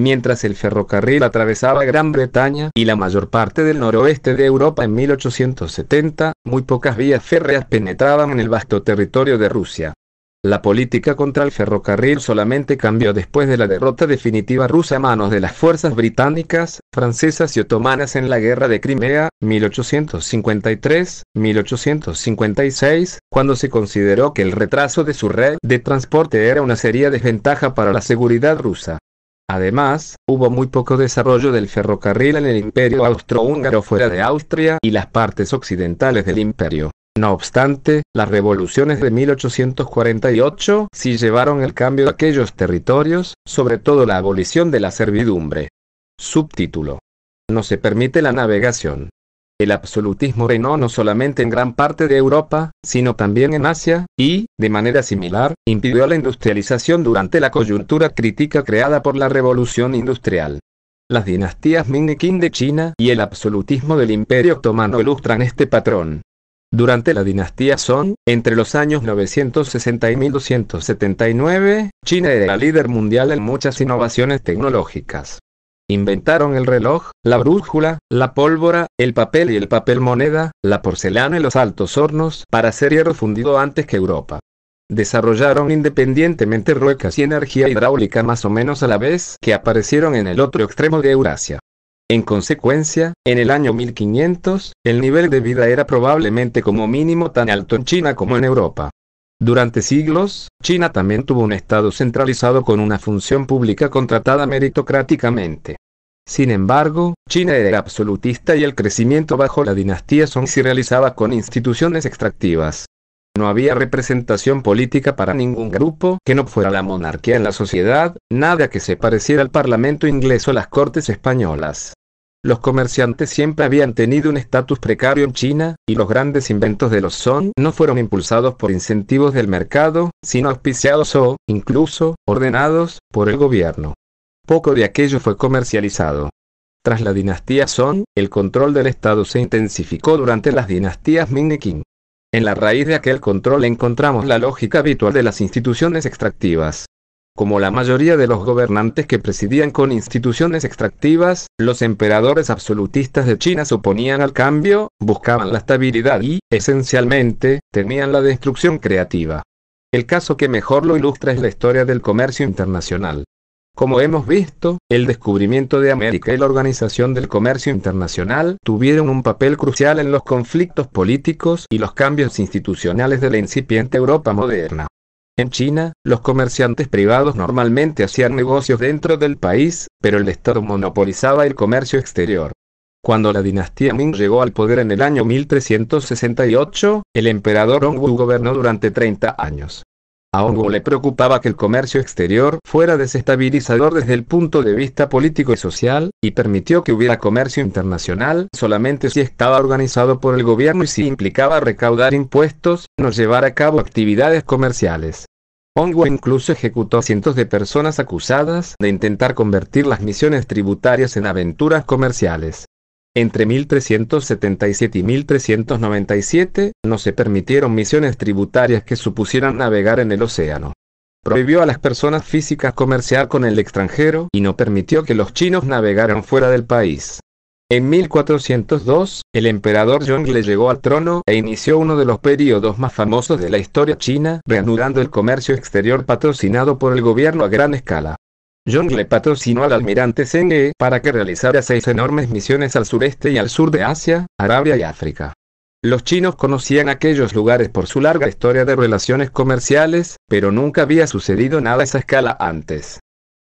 mientras el ferrocarril atravesaba Gran Bretaña y la mayor parte del noroeste de Europa en 1870, muy pocas vías férreas penetraban en el vasto territorio de Rusia. La política contra el ferrocarril solamente cambió después de la derrota definitiva rusa a manos de las fuerzas británicas, francesas y otomanas en la Guerra de Crimea, 1853-1856, cuando se consideró que el retraso de su red de transporte era una seria desventaja para la seguridad rusa. Además, hubo muy poco desarrollo del ferrocarril en el imperio austrohúngaro fuera de Austria y las partes occidentales del imperio. No obstante, las revoluciones de 1848 sí llevaron el cambio de aquellos territorios, sobre todo la abolición de la servidumbre. Subtítulo. No se permite la navegación. El absolutismo reinó no solamente en gran parte de Europa, sino también en Asia, y, de manera similar, impidió la industrialización durante la coyuntura crítica creada por la revolución industrial. Las dinastías Ming y Qing de China y el absolutismo del Imperio Otomano ilustran este patrón. Durante la dinastía Song, entre los años 960 y 1279, China era líder mundial en muchas innovaciones tecnológicas. Inventaron el reloj, la brújula, la pólvora, el papel y el papel moneda, la porcelana y los altos hornos para hacer hierro fundido antes que Europa. Desarrollaron independientemente ruecas y energía hidráulica más o menos a la vez que aparecieron en el otro extremo de Eurasia. En consecuencia, en el año 1500, el nivel de vida era probablemente como mínimo tan alto en China como en Europa. Durante siglos, China también tuvo un Estado centralizado con una función pública contratada meritocráticamente. Sin embargo, China era absolutista y el crecimiento bajo la dinastía Song se realizaba con instituciones extractivas. No había representación política para ningún grupo que no fuera la monarquía en la sociedad, nada que se pareciera al Parlamento inglés o las Cortes españolas. Los comerciantes siempre habían tenido un estatus precario en China, y los grandes inventos de los Song no fueron impulsados por incentivos del mercado, sino auspiciados o, incluso, ordenados, por el gobierno. Poco de aquello fue comercializado. Tras la dinastía Song, el control del Estado se intensificó durante las dinastías Ming y Qing. En la raíz de aquel control encontramos la lógica habitual de las instituciones extractivas, como la mayoría de los gobernantes que presidían con instituciones extractivas, los emperadores absolutistas de China se oponían al cambio, buscaban la estabilidad y, esencialmente, temían la destrucción creativa. El caso que mejor lo ilustra es la historia del comercio internacional. Como hemos visto, el descubrimiento de América y la organización del comercio internacional tuvieron un papel crucial en los conflictos políticos y los cambios institucionales de la incipiente Europa moderna. En China, los comerciantes privados normalmente hacían negocios dentro del país, pero el Estado monopolizaba el comercio exterior. Cuando la dinastía Ming llegó al poder en el año 1368, el emperador Hongwu gobernó durante 30 años. A Hongo le preocupaba que el comercio exterior fuera desestabilizador desde el punto de vista político y social, y permitió que hubiera comercio internacional solamente si estaba organizado por el gobierno y si implicaba recaudar impuestos, no llevar a cabo actividades comerciales. Hongo incluso ejecutó a cientos de personas acusadas de intentar convertir las misiones tributarias en aventuras comerciales. Entre 1377 y 1397 no se permitieron misiones tributarias que supusieran navegar en el océano. Prohibió a las personas físicas comerciar con el extranjero y no permitió que los chinos navegaran fuera del país. En 1402, el emperador le llegó al trono e inició uno de los períodos más famosos de la historia china, reanudando el comercio exterior patrocinado por el gobierno a gran escala. John le patrocinó al almirante Senge para que realizara seis enormes misiones al sureste y al sur de Asia, Arabia y África. Los chinos conocían aquellos lugares por su larga historia de relaciones comerciales, pero nunca había sucedido nada a esa escala antes.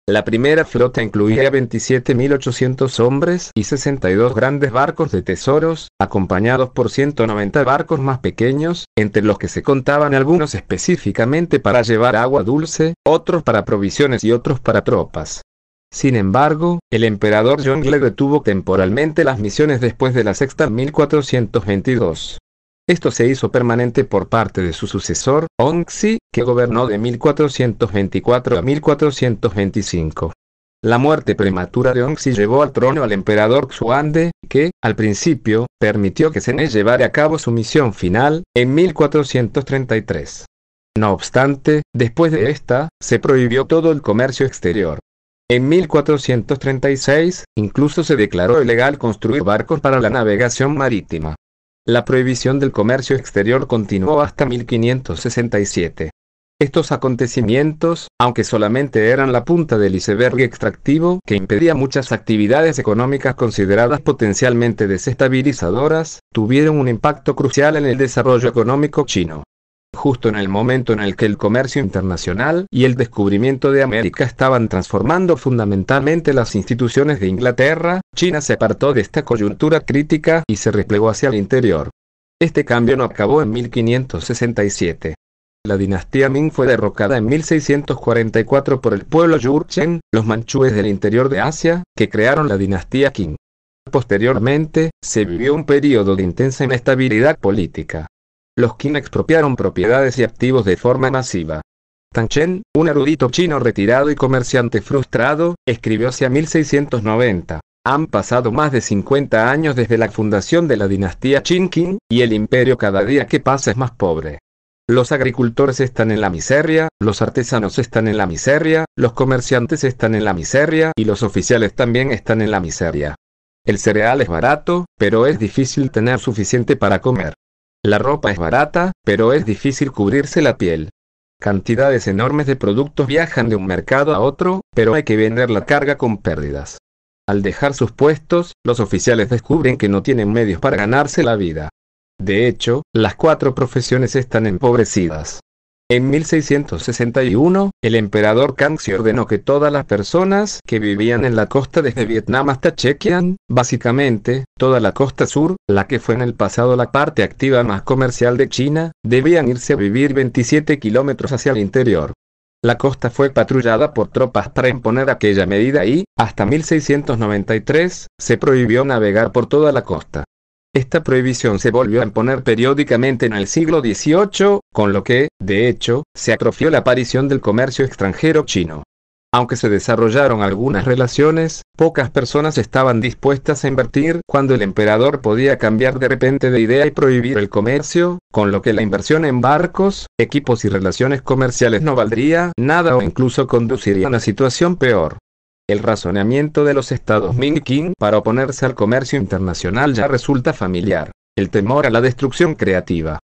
La primera flota incluía 27.800 hombres y 62 grandes barcos de tesoros, acompañados por 190 barcos más pequeños, entre los que se contaban algunos específicamente para llevar agua dulce, otros para provisiones y otros para tropas. Sin embargo, el emperador Yongle detuvo temporalmente las misiones después de la sexta 1422. Esto se hizo permanente por parte de su sucesor, Xi, que gobernó de 1424 a 1425. La muerte prematura de Xi llevó al trono al emperador Xuande, que, al principio, permitió que Sene llevara a cabo su misión final, en 1433. No obstante, después de esta, se prohibió todo el comercio exterior. En 1436, incluso se declaró ilegal construir barcos para la navegación marítima. La prohibición del comercio exterior continuó hasta 1567. Estos acontecimientos, aunque solamente eran la punta del iceberg extractivo que impedía muchas actividades económicas consideradas potencialmente desestabilizadoras, tuvieron un impacto crucial en el desarrollo económico chino justo en el momento en el que el comercio internacional y el descubrimiento de América estaban transformando fundamentalmente las instituciones de Inglaterra, China se apartó de esta coyuntura crítica y se replegó hacia el interior. Este cambio no acabó en 1567. La dinastía Ming fue derrocada en 1644 por el pueblo Yurchen, los manchúes del interior de Asia, que crearon la dinastía Qing. Posteriormente, se vivió un periodo de intensa inestabilidad política los Qin expropiaron propiedades y activos de forma masiva. Chen, un erudito chino retirado y comerciante frustrado, escribió hacia 1690. Han pasado más de 50 años desde la fundación de la dinastía Qin y el imperio cada día que pasa es más pobre. Los agricultores están en la miseria, los artesanos están en la miseria, los comerciantes están en la miseria y los oficiales también están en la miseria. El cereal es barato, pero es difícil tener suficiente para comer. La ropa es barata, pero es difícil cubrirse la piel. Cantidades enormes de productos viajan de un mercado a otro, pero hay que vender la carga con pérdidas. Al dejar sus puestos, los oficiales descubren que no tienen medios para ganarse la vida. De hecho, las cuatro profesiones están empobrecidas. En 1661, el emperador Kangxi ordenó que todas las personas que vivían en la costa desde Vietnam hasta Chequian, básicamente, toda la costa sur, la que fue en el pasado la parte activa más comercial de China, debían irse a vivir 27 kilómetros hacia el interior. La costa fue patrullada por tropas para imponer aquella medida y, hasta 1693, se prohibió navegar por toda la costa. Esta prohibición se volvió a imponer periódicamente en el siglo XVIII, con lo que, de hecho, se atrofió la aparición del comercio extranjero chino. Aunque se desarrollaron algunas relaciones, pocas personas estaban dispuestas a invertir cuando el emperador podía cambiar de repente de idea y prohibir el comercio, con lo que la inversión en barcos, equipos y relaciones comerciales no valdría nada o incluso conduciría a una situación peor. El razonamiento de los estados Ming-Qing para oponerse al comercio internacional ya resulta familiar. El temor a la destrucción creativa.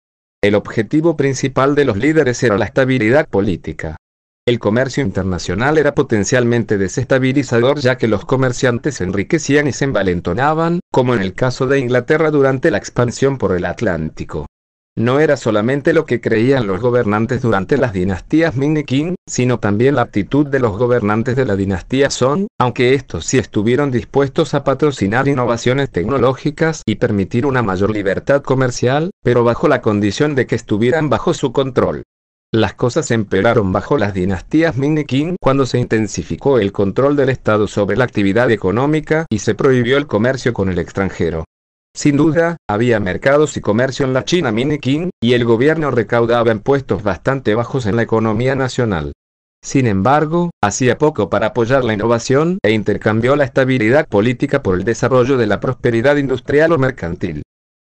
El objetivo principal de los líderes era la estabilidad política. El comercio internacional era potencialmente desestabilizador ya que los comerciantes se enriquecían y se envalentonaban, como en el caso de Inglaterra durante la expansión por el Atlántico. No era solamente lo que creían los gobernantes durante las dinastías Ming y Qing, sino también la actitud de los gobernantes de la dinastía Song, aunque estos sí estuvieron dispuestos a patrocinar innovaciones tecnológicas y permitir una mayor libertad comercial, pero bajo la condición de que estuvieran bajo su control. Las cosas empeoraron bajo las dinastías Ming y Qing cuando se intensificó el control del Estado sobre la actividad económica y se prohibió el comercio con el extranjero. Sin duda, había mercados y comercio en la China Miniquín, y el gobierno recaudaba impuestos bastante bajos en la economía nacional. Sin embargo, hacía poco para apoyar la innovación e intercambió la estabilidad política por el desarrollo de la prosperidad industrial o mercantil.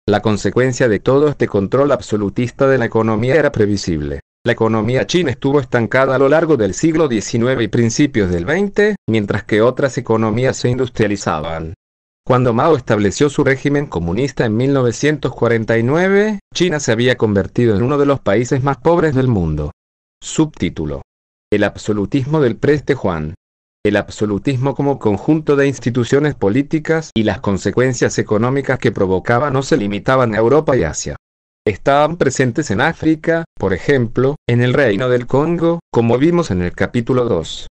La consecuencia de todo este control absolutista de la economía era previsible. La economía china estuvo estancada a lo largo del siglo XIX y principios del XX, mientras que otras economías se industrializaban. Cuando Mao estableció su régimen comunista en 1949, China se había convertido en uno de los países más pobres del mundo. Subtítulo. El absolutismo del preste Juan. El absolutismo como conjunto de instituciones políticas y las consecuencias económicas que provocaba no se limitaban a Europa y Asia. Estaban presentes en África, por ejemplo, en el Reino del Congo, como vimos en el capítulo 2.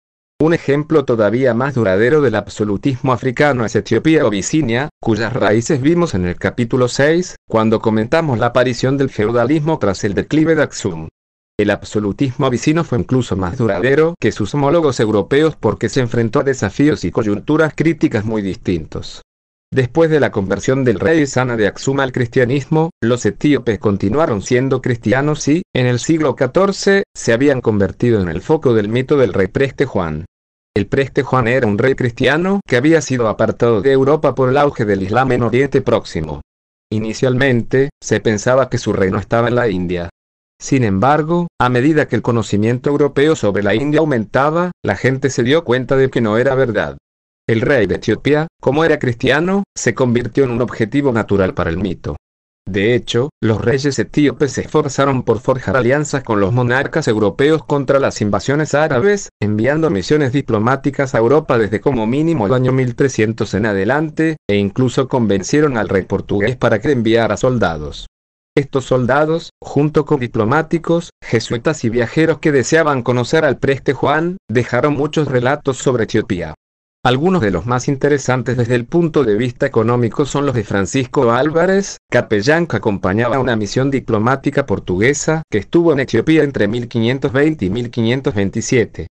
Un ejemplo todavía más duradero del absolutismo africano es Etiopía o Vicinia, cuyas raíces vimos en el capítulo 6, cuando comentamos la aparición del feudalismo tras el declive de Aksum. El absolutismo vicino fue incluso más duradero que sus homólogos europeos porque se enfrentó a desafíos y coyunturas críticas muy distintos. Después de la conversión del rey Sana de Aksuma al cristianismo, los etíopes continuaron siendo cristianos y, en el siglo XIV, se habían convertido en el foco del mito del rey Preste Juan. El Preste Juan era un rey cristiano que había sido apartado de Europa por el auge del Islam en Oriente Próximo. Inicialmente, se pensaba que su reino estaba en la India. Sin embargo, a medida que el conocimiento europeo sobre la India aumentaba, la gente se dio cuenta de que no era verdad. El rey de Etiopía, como era cristiano, se convirtió en un objetivo natural para el mito. De hecho, los reyes etíopes se esforzaron por forjar alianzas con los monarcas europeos contra las invasiones árabes, enviando misiones diplomáticas a Europa desde como mínimo el año 1300 en adelante, e incluso convencieron al rey portugués para que enviara soldados. Estos soldados, junto con diplomáticos, jesuitas y viajeros que deseaban conocer al preste Juan, dejaron muchos relatos sobre Etiopía. Algunos de los más interesantes desde el punto de vista económico son los de Francisco Álvarez, capellán que acompañaba una misión diplomática portuguesa que estuvo en Etiopía entre 1520 y 1527.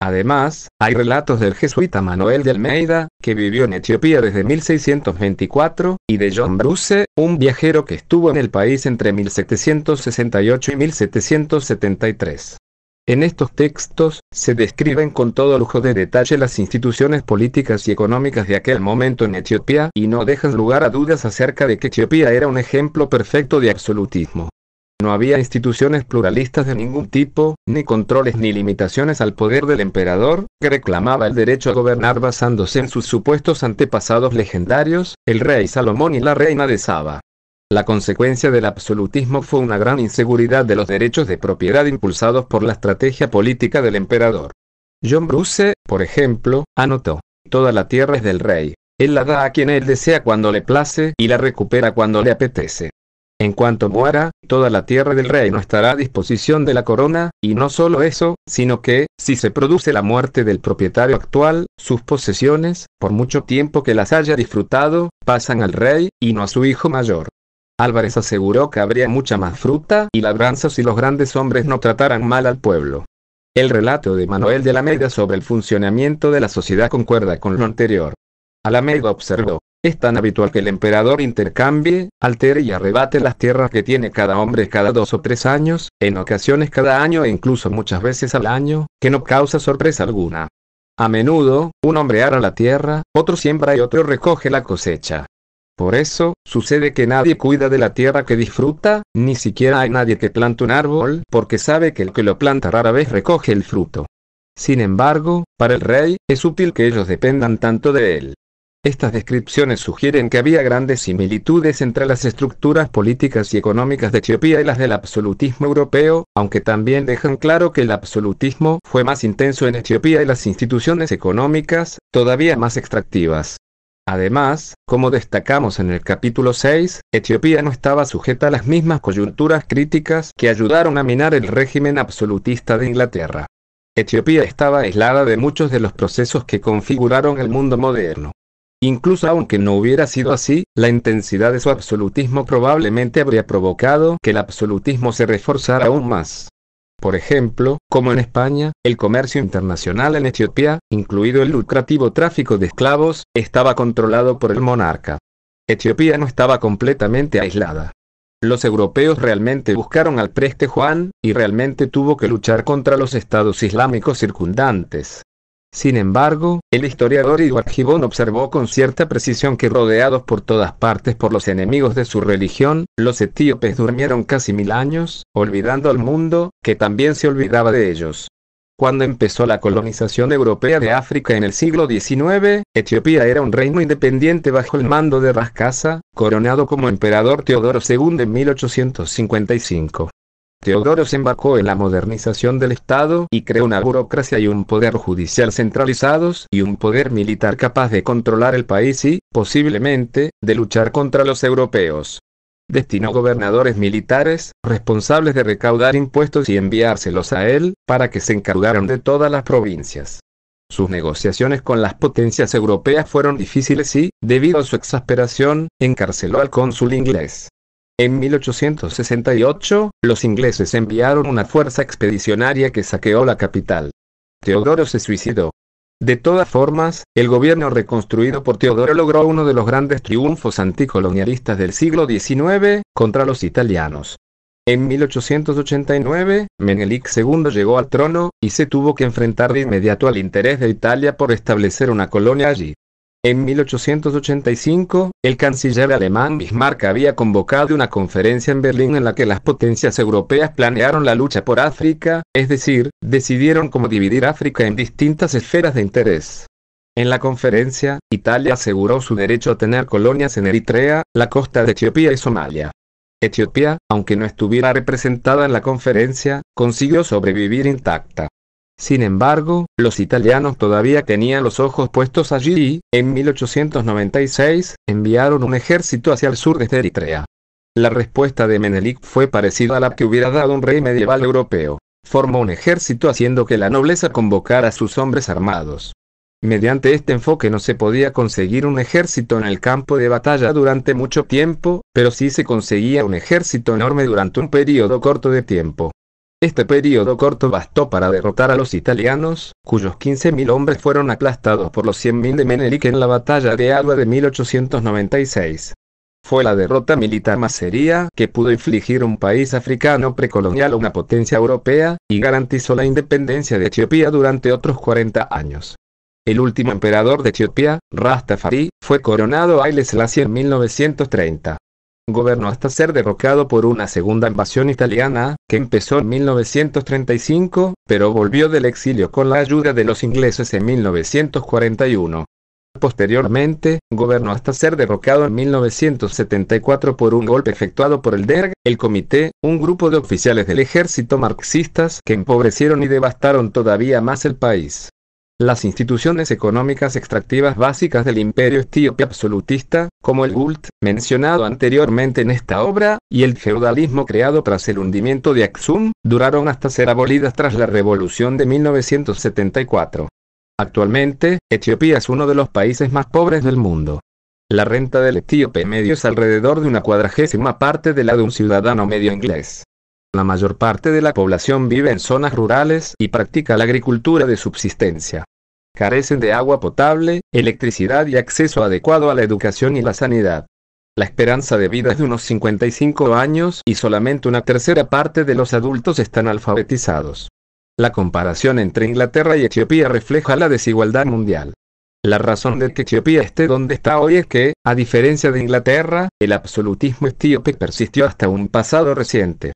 Además, hay relatos del jesuita Manuel de Almeida, que vivió en Etiopía desde 1624, y de John Bruce, un viajero que estuvo en el país entre 1768 y 1773. En estos textos, se describen con todo lujo de detalle las instituciones políticas y económicas de aquel momento en Etiopía y no dejan lugar a dudas acerca de que Etiopía era un ejemplo perfecto de absolutismo. No había instituciones pluralistas de ningún tipo, ni controles ni limitaciones al poder del emperador, que reclamaba el derecho a gobernar basándose en sus supuestos antepasados legendarios, el rey Salomón y la reina de Saba. La consecuencia del absolutismo fue una gran inseguridad de los derechos de propiedad impulsados por la estrategia política del emperador. John Bruce, por ejemplo, anotó, Toda la tierra es del rey, él la da a quien él desea cuando le place y la recupera cuando le apetece. En cuanto muera, toda la tierra del rey no estará a disposición de la corona, y no solo eso, sino que, si se produce la muerte del propietario actual, sus posesiones, por mucho tiempo que las haya disfrutado, pasan al rey, y no a su hijo mayor. Álvarez aseguró que habría mucha más fruta y labranza si los grandes hombres no trataran mal al pueblo. El relato de Manuel de Alameda sobre el funcionamiento de la sociedad concuerda con lo anterior. Alameda observó, es tan habitual que el emperador intercambie, altere y arrebate las tierras que tiene cada hombre cada dos o tres años, en ocasiones cada año e incluso muchas veces al año, que no causa sorpresa alguna. A menudo, un hombre ara la tierra, otro siembra y otro recoge la cosecha. Por eso, sucede que nadie cuida de la tierra que disfruta, ni siquiera hay nadie que plante un árbol porque sabe que el que lo planta rara vez recoge el fruto. Sin embargo, para el rey, es útil que ellos dependan tanto de él. Estas descripciones sugieren que había grandes similitudes entre las estructuras políticas y económicas de Etiopía y las del absolutismo europeo, aunque también dejan claro que el absolutismo fue más intenso en Etiopía y las instituciones económicas, todavía más extractivas. Además, como destacamos en el capítulo 6, Etiopía no estaba sujeta a las mismas coyunturas críticas que ayudaron a minar el régimen absolutista de Inglaterra. Etiopía estaba aislada de muchos de los procesos que configuraron el mundo moderno. Incluso aunque no hubiera sido así, la intensidad de su absolutismo probablemente habría provocado que el absolutismo se reforzara aún más. Por ejemplo, como en España, el comercio internacional en Etiopía, incluido el lucrativo tráfico de esclavos, estaba controlado por el monarca. Etiopía no estaba completamente aislada. Los europeos realmente buscaron al preste Juan, y realmente tuvo que luchar contra los estados islámicos circundantes. Sin embargo, el historiador Gibbon observó con cierta precisión que rodeados por todas partes por los enemigos de su religión, los etíopes durmieron casi mil años, olvidando al mundo, que también se olvidaba de ellos. Cuando empezó la colonización europea de África en el siglo XIX, Etiopía era un reino independiente bajo el mando de Rascasa, coronado como emperador Teodoro II en 1855. Teodoro se embarcó en la modernización del Estado y creó una burocracia y un poder judicial centralizados y un poder militar capaz de controlar el país y, posiblemente, de luchar contra los europeos. Destinó gobernadores militares, responsables de recaudar impuestos y enviárselos a él, para que se encargaran de todas las provincias. Sus negociaciones con las potencias europeas fueron difíciles y, debido a su exasperación, encarceló al cónsul inglés en 1868, los ingleses enviaron una fuerza expedicionaria que saqueó la capital. Teodoro se suicidó. De todas formas, el gobierno reconstruido por Teodoro logró uno de los grandes triunfos anticolonialistas del siglo XIX, contra los italianos. En 1889, Menelik II llegó al trono, y se tuvo que enfrentar de inmediato al interés de Italia por establecer una colonia allí. En 1885, el canciller alemán Bismarck había convocado una conferencia en Berlín en la que las potencias europeas planearon la lucha por África, es decir, decidieron cómo dividir África en distintas esferas de interés. En la conferencia, Italia aseguró su derecho a tener colonias en Eritrea, la costa de Etiopía y Somalia. Etiopía, aunque no estuviera representada en la conferencia, consiguió sobrevivir intacta. Sin embargo, los italianos todavía tenían los ojos puestos allí y, en 1896, enviaron un ejército hacia el sur desde Eritrea. La respuesta de Menelik fue parecida a la que hubiera dado un rey medieval europeo. Formó un ejército haciendo que la nobleza convocara a sus hombres armados. Mediante este enfoque no se podía conseguir un ejército en el campo de batalla durante mucho tiempo, pero sí se conseguía un ejército enorme durante un periodo corto de tiempo. Este periodo corto bastó para derrotar a los italianos, cuyos 15.000 hombres fueron aplastados por los 100.000 de Menelik en la batalla de Alba de 1896. Fue la derrota militar más seria que pudo infligir un país africano precolonial a una potencia europea, y garantizó la independencia de Etiopía durante otros 40 años. El último emperador de Etiopía, Rastafari, fue coronado Haile Selassie en 1930 gobernó hasta ser derrocado por una segunda invasión italiana, que empezó en 1935, pero volvió del exilio con la ayuda de los ingleses en 1941. Posteriormente, gobernó hasta ser derrocado en 1974 por un golpe efectuado por el DERG, el comité, un grupo de oficiales del ejército marxistas que empobrecieron y devastaron todavía más el país. Las instituciones económicas extractivas básicas del imperio etíope absolutista, como el Gult, mencionado anteriormente en esta obra, y el feudalismo creado tras el hundimiento de Aksum, duraron hasta ser abolidas tras la revolución de 1974. Actualmente, Etiopía es uno de los países más pobres del mundo. La renta del etíope medio es alrededor de una cuadragésima parte de la de un ciudadano medio inglés. La mayor parte de la población vive en zonas rurales y practica la agricultura de subsistencia. Carecen de agua potable, electricidad y acceso adecuado a la educación y la sanidad. La esperanza de vida es de unos 55 años y solamente una tercera parte de los adultos están alfabetizados. La comparación entre Inglaterra y Etiopía refleja la desigualdad mundial. La razón de que Etiopía esté donde está hoy es que, a diferencia de Inglaterra, el absolutismo etíope persistió hasta un pasado reciente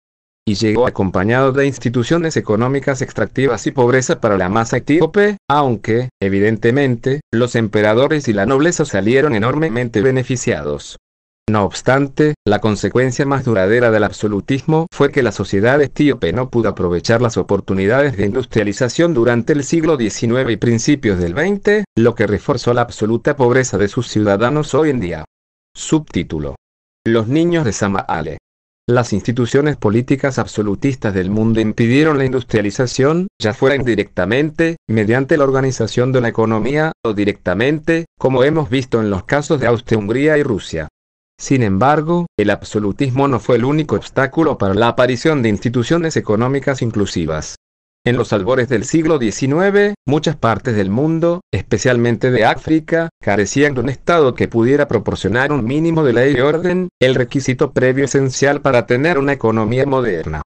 y llegó acompañado de instituciones económicas extractivas y pobreza para la masa etíope, aunque, evidentemente, los emperadores y la nobleza salieron enormemente beneficiados. No obstante, la consecuencia más duradera del absolutismo fue que la sociedad etíope no pudo aprovechar las oportunidades de industrialización durante el siglo XIX y principios del XX, lo que reforzó la absoluta pobreza de sus ciudadanos hoy en día. Subtítulo. Los niños de Samaale. Las instituciones políticas absolutistas del mundo impidieron la industrialización, ya fuera indirectamente, mediante la organización de la economía, o directamente, como hemos visto en los casos de Austria-Hungría y Rusia. Sin embargo, el absolutismo no fue el único obstáculo para la aparición de instituciones económicas inclusivas. En los albores del siglo XIX, muchas partes del mundo, especialmente de África, carecían de un Estado que pudiera proporcionar un mínimo de ley y orden, el requisito previo esencial para tener una economía moderna.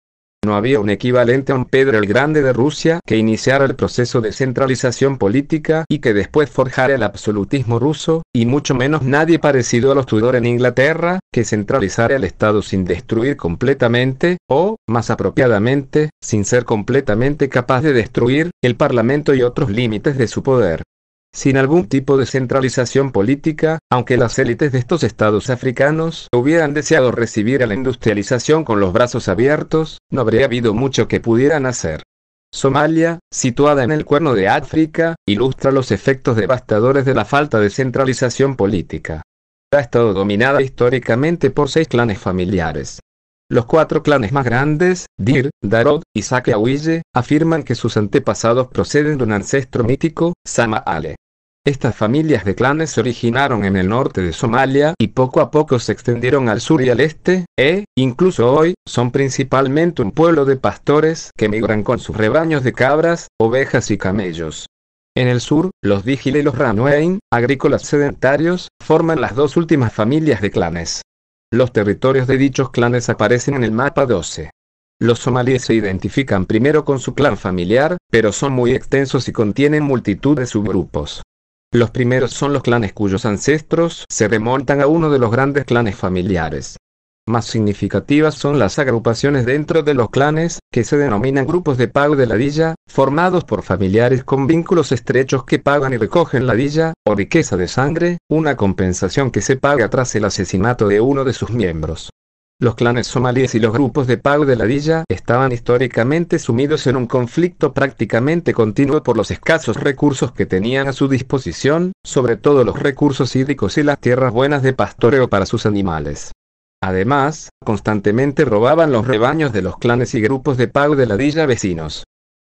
No había un equivalente a un Pedro el Grande de Rusia que iniciara el proceso de centralización política y que después forjara el absolutismo ruso, y mucho menos nadie parecido a los Tudor en Inglaterra, que centralizara el Estado sin destruir completamente, o, más apropiadamente, sin ser completamente capaz de destruir, el Parlamento y otros límites de su poder sin algún tipo de centralización política, aunque las élites de estos estados africanos hubieran deseado recibir a la industrialización con los brazos abiertos, no habría habido mucho que pudieran hacer. Somalia, situada en el cuerno de África, ilustra los efectos devastadores de la falta de centralización política. Ha estado dominada históricamente por seis clanes familiares. Los cuatro clanes más grandes, Dir, Darod y Sakeawille, afirman que sus antepasados proceden de un ancestro mítico, Samaale. Estas familias de clanes se originaron en el norte de Somalia y poco a poco se extendieron al sur y al este, e, incluso hoy, son principalmente un pueblo de pastores que migran con sus rebaños de cabras, ovejas y camellos. En el sur, los Digil y los Ranuein, agrícolas sedentarios, forman las dos últimas familias de clanes. Los territorios de dichos clanes aparecen en el mapa 12. Los somalíes se identifican primero con su clan familiar, pero son muy extensos y contienen multitud de subgrupos. Los primeros son los clanes cuyos ancestros se remontan a uno de los grandes clanes familiares. Más significativas son las agrupaciones dentro de los clanes, que se denominan grupos de pago de la villa, formados por familiares con vínculos estrechos que pagan y recogen la villa, o riqueza de sangre, una compensación que se paga tras el asesinato de uno de sus miembros. Los clanes somalíes y los grupos de pago de la villa estaban históricamente sumidos en un conflicto prácticamente continuo por los escasos recursos que tenían a su disposición, sobre todo los recursos hídricos y las tierras buenas de pastoreo para sus animales. Además, constantemente robaban los rebaños de los clanes y grupos de pago de la villa vecinos.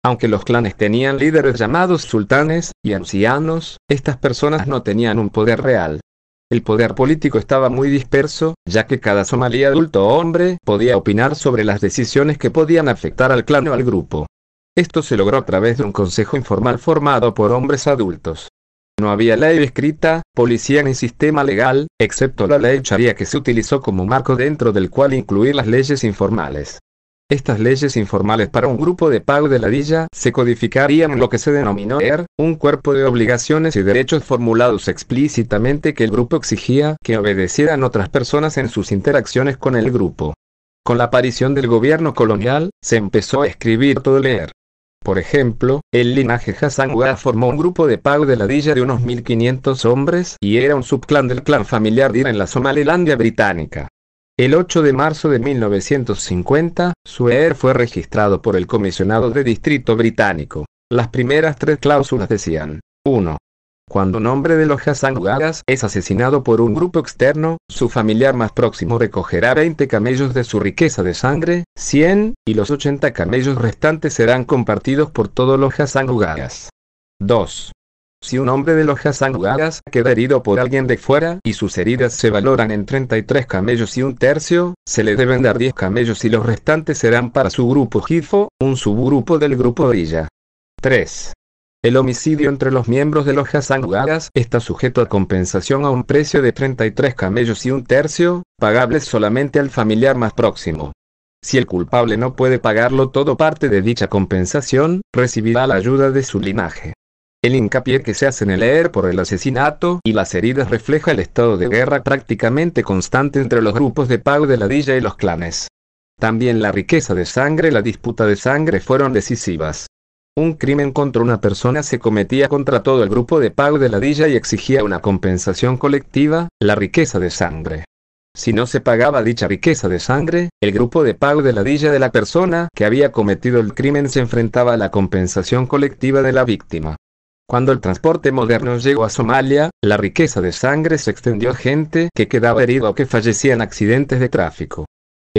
Aunque los clanes tenían líderes llamados sultanes y ancianos, estas personas no tenían un poder real. El poder político estaba muy disperso, ya que cada somalí adulto o hombre podía opinar sobre las decisiones que podían afectar al clan o al grupo. Esto se logró a través de un consejo informal formado por hombres adultos. No había ley escrita, policía ni sistema legal, excepto la ley charía que se utilizó como marco dentro del cual incluir las leyes informales. Estas leyes informales para un grupo de pago de ladilla se codificarían en lo que se denominó ER, un cuerpo de obligaciones y derechos formulados explícitamente que el grupo exigía que obedecieran otras personas en sus interacciones con el grupo. Con la aparición del gobierno colonial, se empezó a escribir todo leer. Por ejemplo, el linaje Hassan formó un grupo de pago de ladilla de unos 1500 hombres y era un subclan del clan familiar Dir en la Somalilandia británica. El 8 de marzo de 1950, Suer fue registrado por el comisionado de distrito británico. Las primeras tres cláusulas decían 1. Cuando un hombre de los Hassanguagas es asesinado por un grupo externo, su familiar más próximo recogerá 20 camellos de su riqueza de sangre, 100, y los 80 camellos restantes serán compartidos por todos los Hassanguagas. 2. Si un hombre de los Hassanguagas queda herido por alguien de fuera y sus heridas se valoran en 33 camellos y un tercio, se le deben dar 10 camellos y los restantes serán para su grupo Gifo, un subgrupo del grupo Orilla. 3. El homicidio entre los miembros de los Gagas está sujeto a compensación a un precio de 33 camellos y un tercio, pagables solamente al familiar más próximo. Si el culpable no puede pagarlo todo parte de dicha compensación, recibirá la ayuda de su linaje. El hincapié que se hace en el leer por el asesinato y las heridas refleja el estado de guerra prácticamente constante entre los grupos de pago de la Dilla y los clanes. También la riqueza de sangre y la disputa de sangre fueron decisivas. Un crimen contra una persona se cometía contra todo el grupo de pago de la dilla y exigía una compensación colectiva, la riqueza de sangre. Si no se pagaba dicha riqueza de sangre, el grupo de pago de la dilla de la persona que había cometido el crimen se enfrentaba a la compensación colectiva de la víctima. Cuando el transporte moderno llegó a Somalia, la riqueza de sangre se extendió a gente que quedaba herida o que fallecía en accidentes de tráfico.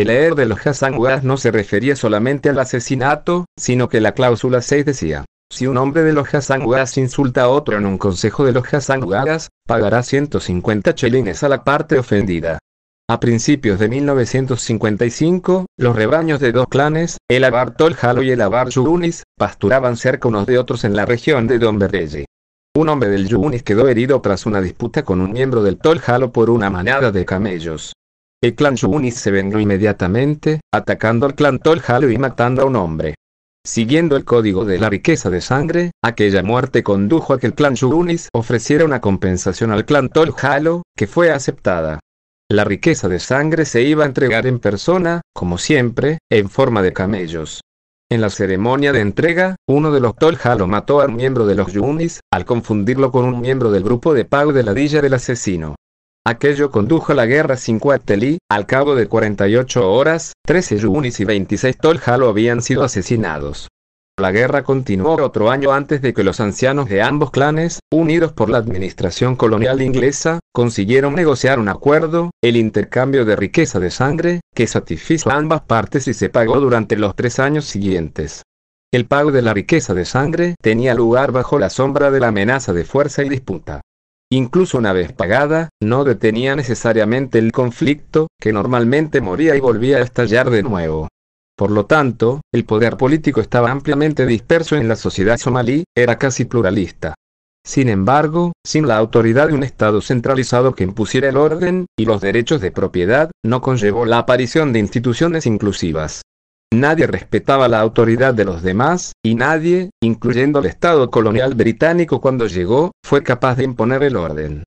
El leer de los Hassan no se refería solamente al asesinato, sino que la cláusula 6 decía, si un hombre de los Hassan insulta a otro en un consejo de los Hassan pagará 150 chelines a la parte ofendida. A principios de 1955, los rebaños de dos clanes, el Abar Halo y el Abar Yunis, pasturaban cerca unos de otros en la región de Donberreye. Un hombre del Yunis quedó herido tras una disputa con un miembro del Toljalo por una manada de camellos. El clan Shunis se vengó inmediatamente, atacando al clan Tolhalo y matando a un hombre. Siguiendo el código de la riqueza de sangre, aquella muerte condujo a que el clan Shunis ofreciera una compensación al clan Tolhalo, que fue aceptada. La riqueza de sangre se iba a entregar en persona, como siempre, en forma de camellos. En la ceremonia de entrega, uno de los Tolhalo mató a un miembro de los Yunis, al confundirlo con un miembro del grupo de pago de la Dilla del asesino. Aquello condujo a la guerra sin y, al cabo de 48 horas, 13 Yunis y 26 lo habían sido asesinados. La guerra continuó otro año antes de que los ancianos de ambos clanes, unidos por la administración colonial inglesa, consiguieron negociar un acuerdo, el intercambio de riqueza de sangre, que satisfizo a ambas partes y se pagó durante los tres años siguientes. El pago de la riqueza de sangre tenía lugar bajo la sombra de la amenaza de fuerza y disputa. Incluso una vez pagada, no detenía necesariamente el conflicto, que normalmente moría y volvía a estallar de nuevo. Por lo tanto, el poder político estaba ampliamente disperso en la sociedad somalí, era casi pluralista. Sin embargo, sin la autoridad de un Estado centralizado que impusiera el orden y los derechos de propiedad, no conllevó la aparición de instituciones inclusivas. Nadie respetaba la autoridad de los demás, y nadie, incluyendo el Estado colonial británico cuando llegó, fue capaz de imponer el orden.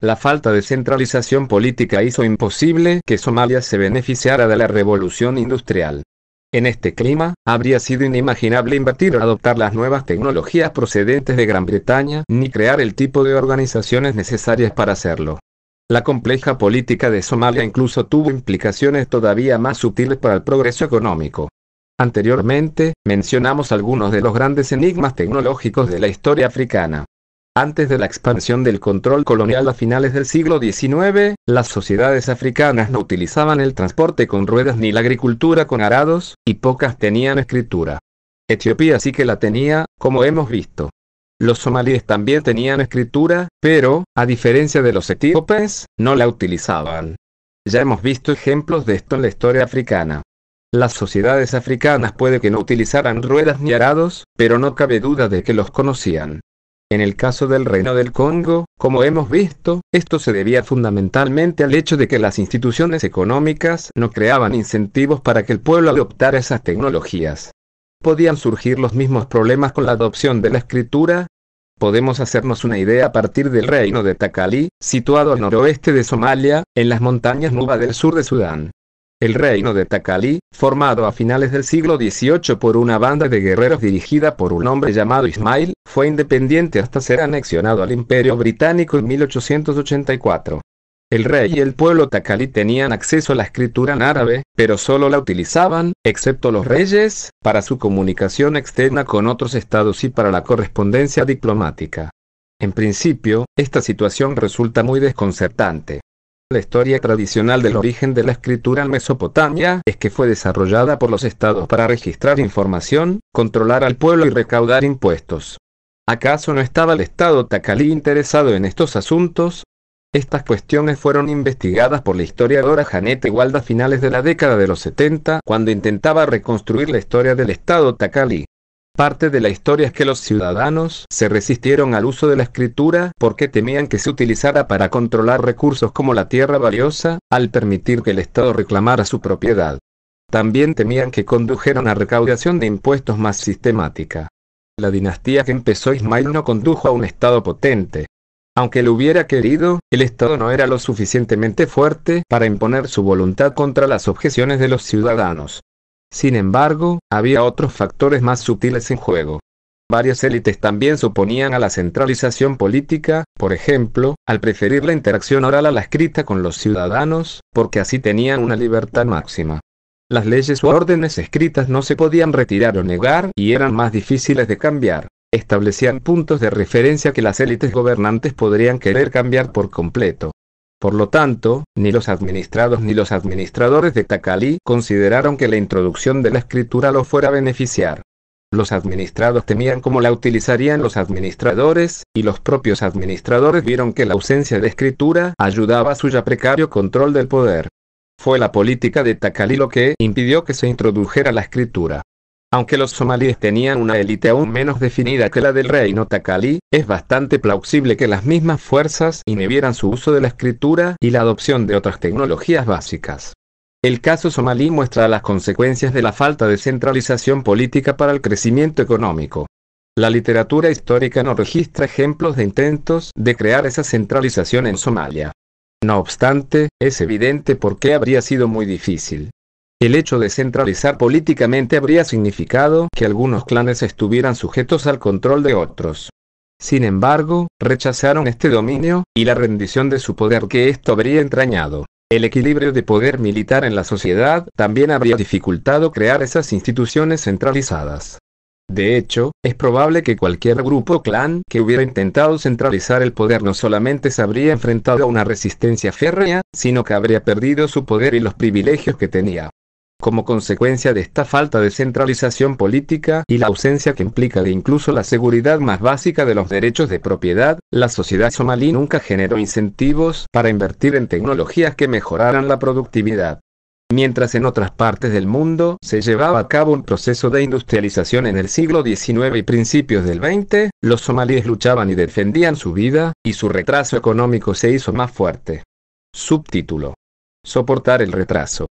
La falta de centralización política hizo imposible que Somalia se beneficiara de la revolución industrial. En este clima, habría sido inimaginable invertir o adoptar las nuevas tecnologías procedentes de Gran Bretaña, ni crear el tipo de organizaciones necesarias para hacerlo. La compleja política de Somalia incluso tuvo implicaciones todavía más sutiles para el progreso económico. Anteriormente, mencionamos algunos de los grandes enigmas tecnológicos de la historia africana. Antes de la expansión del control colonial a finales del siglo XIX, las sociedades africanas no utilizaban el transporte con ruedas ni la agricultura con arados, y pocas tenían escritura. Etiopía sí que la tenía, como hemos visto. Los somalíes también tenían escritura, pero, a diferencia de los etíopes, no la utilizaban. Ya hemos visto ejemplos de esto en la historia africana. Las sociedades africanas puede que no utilizaran ruedas ni arados, pero no cabe duda de que los conocían. En el caso del Reino del Congo, como hemos visto, esto se debía fundamentalmente al hecho de que las instituciones económicas no creaban incentivos para que el pueblo adoptara esas tecnologías podían surgir los mismos problemas con la adopción de la escritura? Podemos hacernos una idea a partir del reino de Takali, situado al noroeste de Somalia, en las montañas Nuba del sur de Sudán. El reino de Takali, formado a finales del siglo XVIII por una banda de guerreros dirigida por un hombre llamado Ismail, fue independiente hasta ser anexionado al Imperio Británico en 1884. El rey y el pueblo tacalí tenían acceso a la escritura en árabe, pero solo la utilizaban, excepto los reyes, para su comunicación externa con otros estados y para la correspondencia diplomática. En principio, esta situación resulta muy desconcertante. La historia tradicional del origen de la escritura en Mesopotamia es que fue desarrollada por los estados para registrar información, controlar al pueblo y recaudar impuestos. ¿Acaso no estaba el Estado Tacalí interesado en estos asuntos, estas cuestiones fueron investigadas por la historiadora Janet Walda a finales de la década de los 70, cuando intentaba reconstruir la historia del Estado Takali. Parte de la historia es que los ciudadanos se resistieron al uso de la escritura porque temían que se utilizara para controlar recursos como la tierra valiosa, al permitir que el Estado reclamara su propiedad. También temían que condujera a recaudación de impuestos más sistemática. La dinastía que empezó Ismail no condujo a un Estado potente, aunque lo hubiera querido, el Estado no era lo suficientemente fuerte para imponer su voluntad contra las objeciones de los ciudadanos. Sin embargo, había otros factores más sutiles en juego. Varias élites también se oponían a la centralización política, por ejemplo, al preferir la interacción oral a la escrita con los ciudadanos, porque así tenían una libertad máxima. Las leyes o órdenes escritas no se podían retirar o negar y eran más difíciles de cambiar establecían puntos de referencia que las élites gobernantes podrían querer cambiar por completo. Por lo tanto, ni los administrados ni los administradores de Takali consideraron que la introducción de la escritura los fuera a beneficiar. Los administrados temían cómo la utilizarían los administradores, y los propios administradores vieron que la ausencia de escritura ayudaba a su ya precario control del poder. Fue la política de Takali lo que impidió que se introdujera la escritura. Aunque los somalíes tenían una élite aún menos definida que la del reino Takali, es bastante plausible que las mismas fuerzas inhibieran su uso de la escritura y la adopción de otras tecnologías básicas. El caso somalí muestra las consecuencias de la falta de centralización política para el crecimiento económico. La literatura histórica no registra ejemplos de intentos de crear esa centralización en Somalia. No obstante, es evidente por qué habría sido muy difícil. El hecho de centralizar políticamente habría significado que algunos clanes estuvieran sujetos al control de otros. Sin embargo, rechazaron este dominio, y la rendición de su poder que esto habría entrañado. El equilibrio de poder militar en la sociedad también habría dificultado crear esas instituciones centralizadas. De hecho, es probable que cualquier grupo o clan que hubiera intentado centralizar el poder no solamente se habría enfrentado a una resistencia férrea, sino que habría perdido su poder y los privilegios que tenía. Como consecuencia de esta falta de centralización política y la ausencia que implica de incluso la seguridad más básica de los derechos de propiedad, la sociedad somalí nunca generó incentivos para invertir en tecnologías que mejoraran la productividad. Mientras en otras partes del mundo se llevaba a cabo un proceso de industrialización en el siglo XIX y principios del XX, los somalíes luchaban y defendían su vida, y su retraso económico se hizo más fuerte. Subtítulo. Soportar el retraso.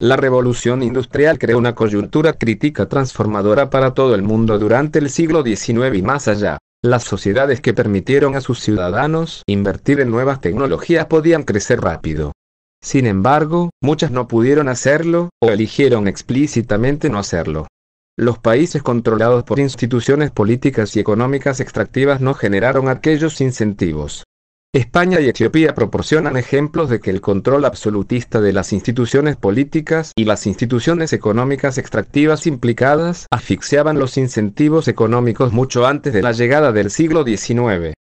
La revolución industrial creó una coyuntura crítica transformadora para todo el mundo durante el siglo XIX y más allá. Las sociedades que permitieron a sus ciudadanos invertir en nuevas tecnologías podían crecer rápido. Sin embargo, muchas no pudieron hacerlo, o eligieron explícitamente no hacerlo. Los países controlados por instituciones políticas y económicas extractivas no generaron aquellos incentivos. España y Etiopía proporcionan ejemplos de que el control absolutista de las instituciones políticas y las instituciones económicas extractivas implicadas asfixiaban los incentivos económicos mucho antes de la llegada del siglo XIX.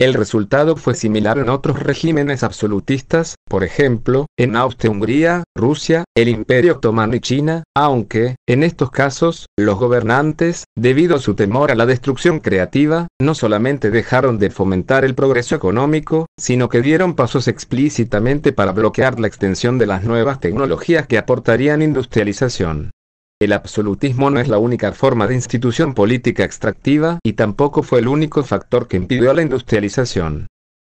El resultado fue similar en otros regímenes absolutistas, por ejemplo, en Austria-Hungría, Rusia, el Imperio Otomano y China, aunque, en estos casos, los gobernantes, debido a su temor a la destrucción creativa, no solamente dejaron de fomentar el progreso económico, sino que dieron pasos explícitamente para bloquear la extensión de las nuevas tecnologías que aportarían industrialización. El absolutismo no es la única forma de institución política extractiva y tampoco fue el único factor que impidió la industrialización.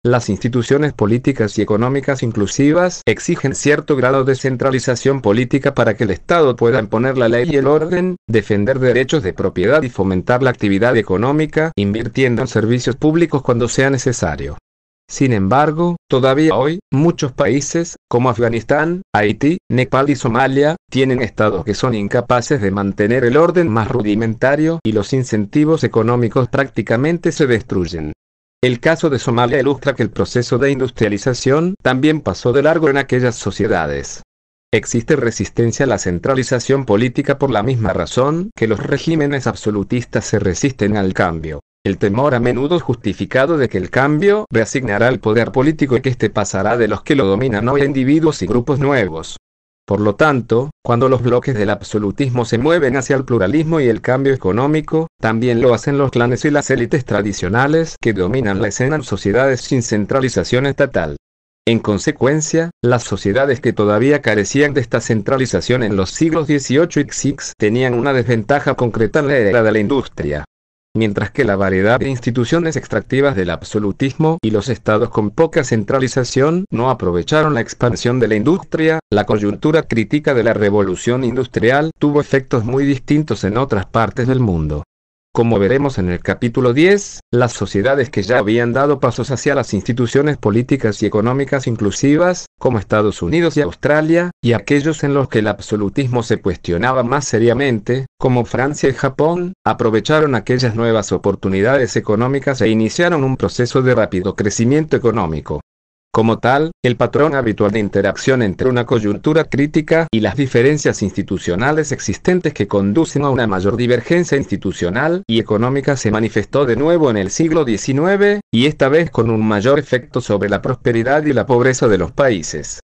Las instituciones políticas y económicas inclusivas exigen cierto grado de centralización política para que el Estado pueda imponer la ley y el orden, defender derechos de propiedad y fomentar la actividad económica, invirtiendo en servicios públicos cuando sea necesario. Sin embargo, todavía hoy, muchos países, como Afganistán, Haití, Nepal y Somalia, tienen estados que son incapaces de mantener el orden más rudimentario y los incentivos económicos prácticamente se destruyen. El caso de Somalia ilustra que el proceso de industrialización también pasó de largo en aquellas sociedades. Existe resistencia a la centralización política por la misma razón que los regímenes absolutistas se resisten al cambio. El temor a menudo justificado de que el cambio reasignará el poder político y que éste pasará de los que lo dominan hoy a individuos y grupos nuevos. Por lo tanto, cuando los bloques del absolutismo se mueven hacia el pluralismo y el cambio económico, también lo hacen los clanes y las élites tradicionales que dominan la escena en sociedades sin centralización estatal. En consecuencia, las sociedades que todavía carecían de esta centralización en los siglos XVIII y XIX tenían una desventaja concreta en la era de la industria mientras que la variedad de instituciones extractivas del absolutismo y los estados con poca centralización no aprovecharon la expansión de la industria, la coyuntura crítica de la revolución industrial tuvo efectos muy distintos en otras partes del mundo. Como veremos en el capítulo 10, las sociedades que ya habían dado pasos hacia las instituciones políticas y económicas inclusivas, como Estados Unidos y Australia, y aquellos en los que el absolutismo se cuestionaba más seriamente, como Francia y Japón, aprovecharon aquellas nuevas oportunidades económicas e iniciaron un proceso de rápido crecimiento económico. Como tal, el patrón habitual de interacción entre una coyuntura crítica y las diferencias institucionales existentes que conducen a una mayor divergencia institucional y económica se manifestó de nuevo en el siglo XIX, y esta vez con un mayor efecto sobre la prosperidad y la pobreza de los países.